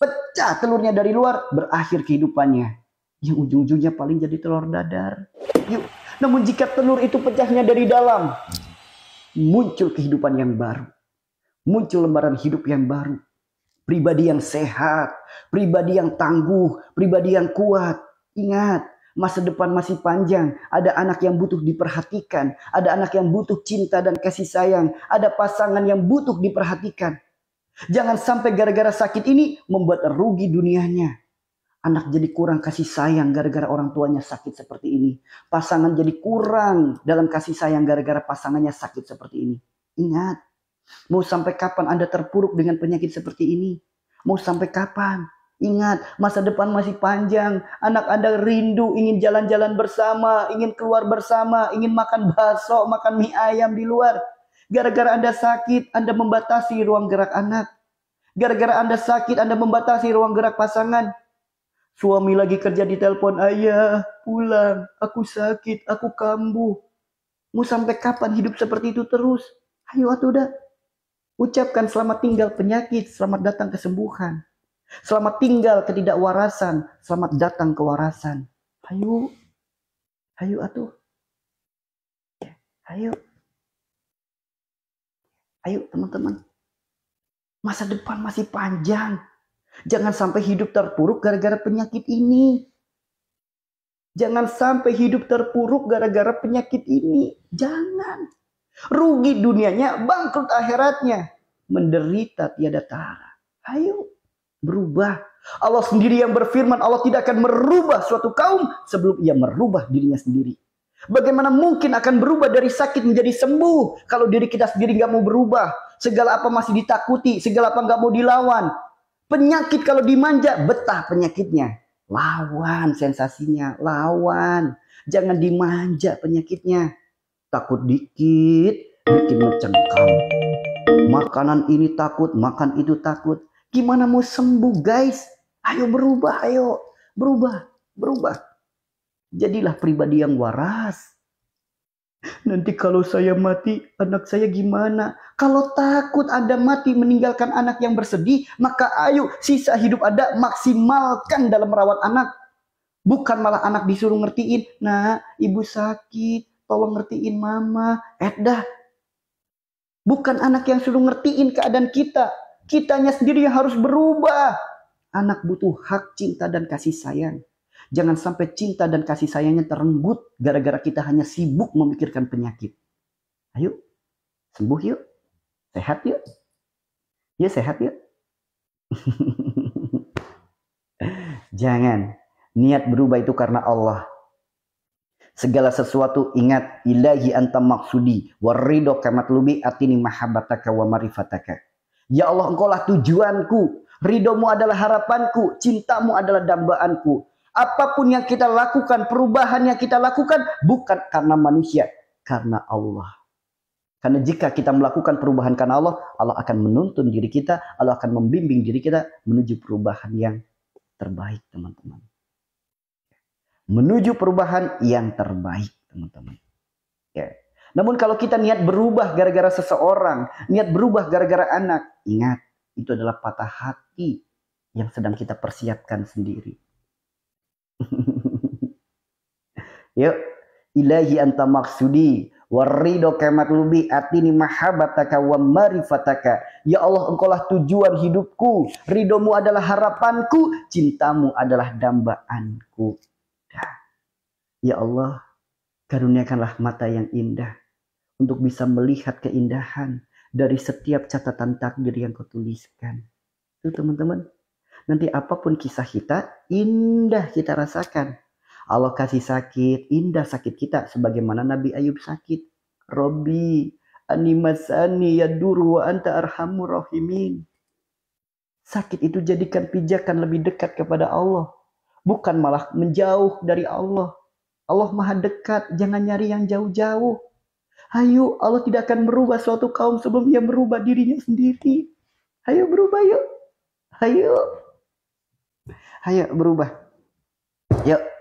Pecah telurnya dari luar, berakhir kehidupannya. Yang ujung-ujungnya paling jadi telur dadar. Yuk, namun jika telur itu pecahnya dari dalam, muncul kehidupan yang baru. Muncul lembaran hidup yang baru. Pribadi yang sehat, pribadi yang tangguh, pribadi yang kuat. Ingat, masa depan masih panjang. Ada anak yang butuh diperhatikan, ada anak yang butuh cinta dan kasih sayang, ada pasangan yang butuh diperhatikan. Jangan sampai gara-gara sakit ini membuat rugi dunianya. Anak jadi kurang kasih sayang gara-gara orang tuanya sakit seperti ini. Pasangan jadi kurang dalam kasih sayang gara-gara pasangannya sakit seperti ini. Ingat, mau sampai kapan Anda terpuruk dengan penyakit seperti ini? Mau sampai kapan? Ingat, masa depan masih panjang. Anak Anda rindu ingin jalan-jalan bersama, ingin keluar bersama, ingin makan bakso, makan mie ayam di luar. Gara-gara Anda sakit, Anda membatasi ruang gerak anak. Gara-gara Anda sakit, Anda membatasi ruang gerak pasangan. Suami lagi kerja di telepon, ayah pulang, aku sakit, aku kambuh. Mau sampai kapan hidup seperti itu terus? Ayo atau udah. Ucapkan selamat tinggal penyakit, selamat datang kesembuhan. Selamat tinggal ketidakwarasan, selamat datang kewarasan. Ayo, ayo atuh. Ya, ayo. Ayo teman-teman. Masa depan masih panjang. Jangan sampai hidup terpuruk gara-gara penyakit ini. Jangan sampai hidup terpuruk gara-gara penyakit ini. Jangan. Rugi dunianya, bangkrut akhiratnya. Menderita tiada tara. Ayo berubah. Allah sendiri yang berfirman, Allah tidak akan merubah suatu kaum sebelum ia merubah dirinya sendiri. Bagaimana mungkin akan berubah dari sakit menjadi sembuh kalau diri kita sendiri nggak mau berubah? Segala apa masih ditakuti, segala apa nggak mau dilawan. Penyakit kalau dimanja, betah penyakitnya. Lawan sensasinya, lawan. Jangan dimanja penyakitnya. Takut dikit, bikin mencengkam. Makanan ini takut, makan itu takut. Gimana mau sembuh guys? Ayo berubah, ayo. Berubah, berubah. Jadilah pribadi yang waras Nanti kalau saya mati, anak saya gimana? Kalau takut Anda mati meninggalkan anak yang bersedih, maka ayo sisa hidup Anda maksimalkan dalam merawat anak. Bukan malah anak disuruh ngertiin, nah ibu sakit, tolong ngertiin mama. Eh dah, bukan anak yang suruh ngertiin keadaan kita. Kitanya sendiri yang harus berubah. Anak butuh hak cinta dan kasih sayang. Jangan sampai cinta dan kasih sayangnya terenggut gara-gara kita hanya sibuk memikirkan penyakit. Ayo, sembuh yuk. Sehat yuk. Ya sehat yuk. [laughs] Jangan. Niat berubah itu karena Allah. Segala sesuatu ingat ilahi anta maksudi warido lubi atini mahabbataka wa marifataka. Ya Allah engkaulah tujuanku, ridomu adalah harapanku, cintamu adalah dambaanku apapun yang kita lakukan, perubahan yang kita lakukan bukan karena manusia, karena Allah. Karena jika kita melakukan perubahan karena Allah, Allah akan menuntun diri kita, Allah akan membimbing diri kita menuju perubahan yang terbaik, teman-teman. Menuju perubahan yang terbaik, teman-teman. Ya. Namun kalau kita niat berubah gara-gara seseorang, niat berubah gara-gara anak, ingat, itu adalah patah hati yang sedang kita persiapkan sendiri. [laughs] Yuk, ilahi anta maksudi warido lubi atini mahabataka wa marifataka ya Allah engkaulah tujuan hidupku ridomu adalah harapanku cintamu adalah dambaanku ya Allah karuniakanlah mata yang indah untuk bisa melihat keindahan dari setiap catatan takdir yang kau tuliskan itu teman-teman Nanti apapun kisah kita, indah kita rasakan. Allah kasih sakit, indah sakit kita. Sebagaimana Nabi Ayub sakit. Robi, animasani yaduru wa anta arhamu rahimin. Sakit itu jadikan pijakan lebih dekat kepada Allah. Bukan malah menjauh dari Allah. Allah maha dekat, jangan nyari yang jauh-jauh. Hayu, Allah tidak akan merubah suatu kaum sebelum ia merubah dirinya sendiri. Hayu berubah yuk. Hayu. Ayo berubah. Yuk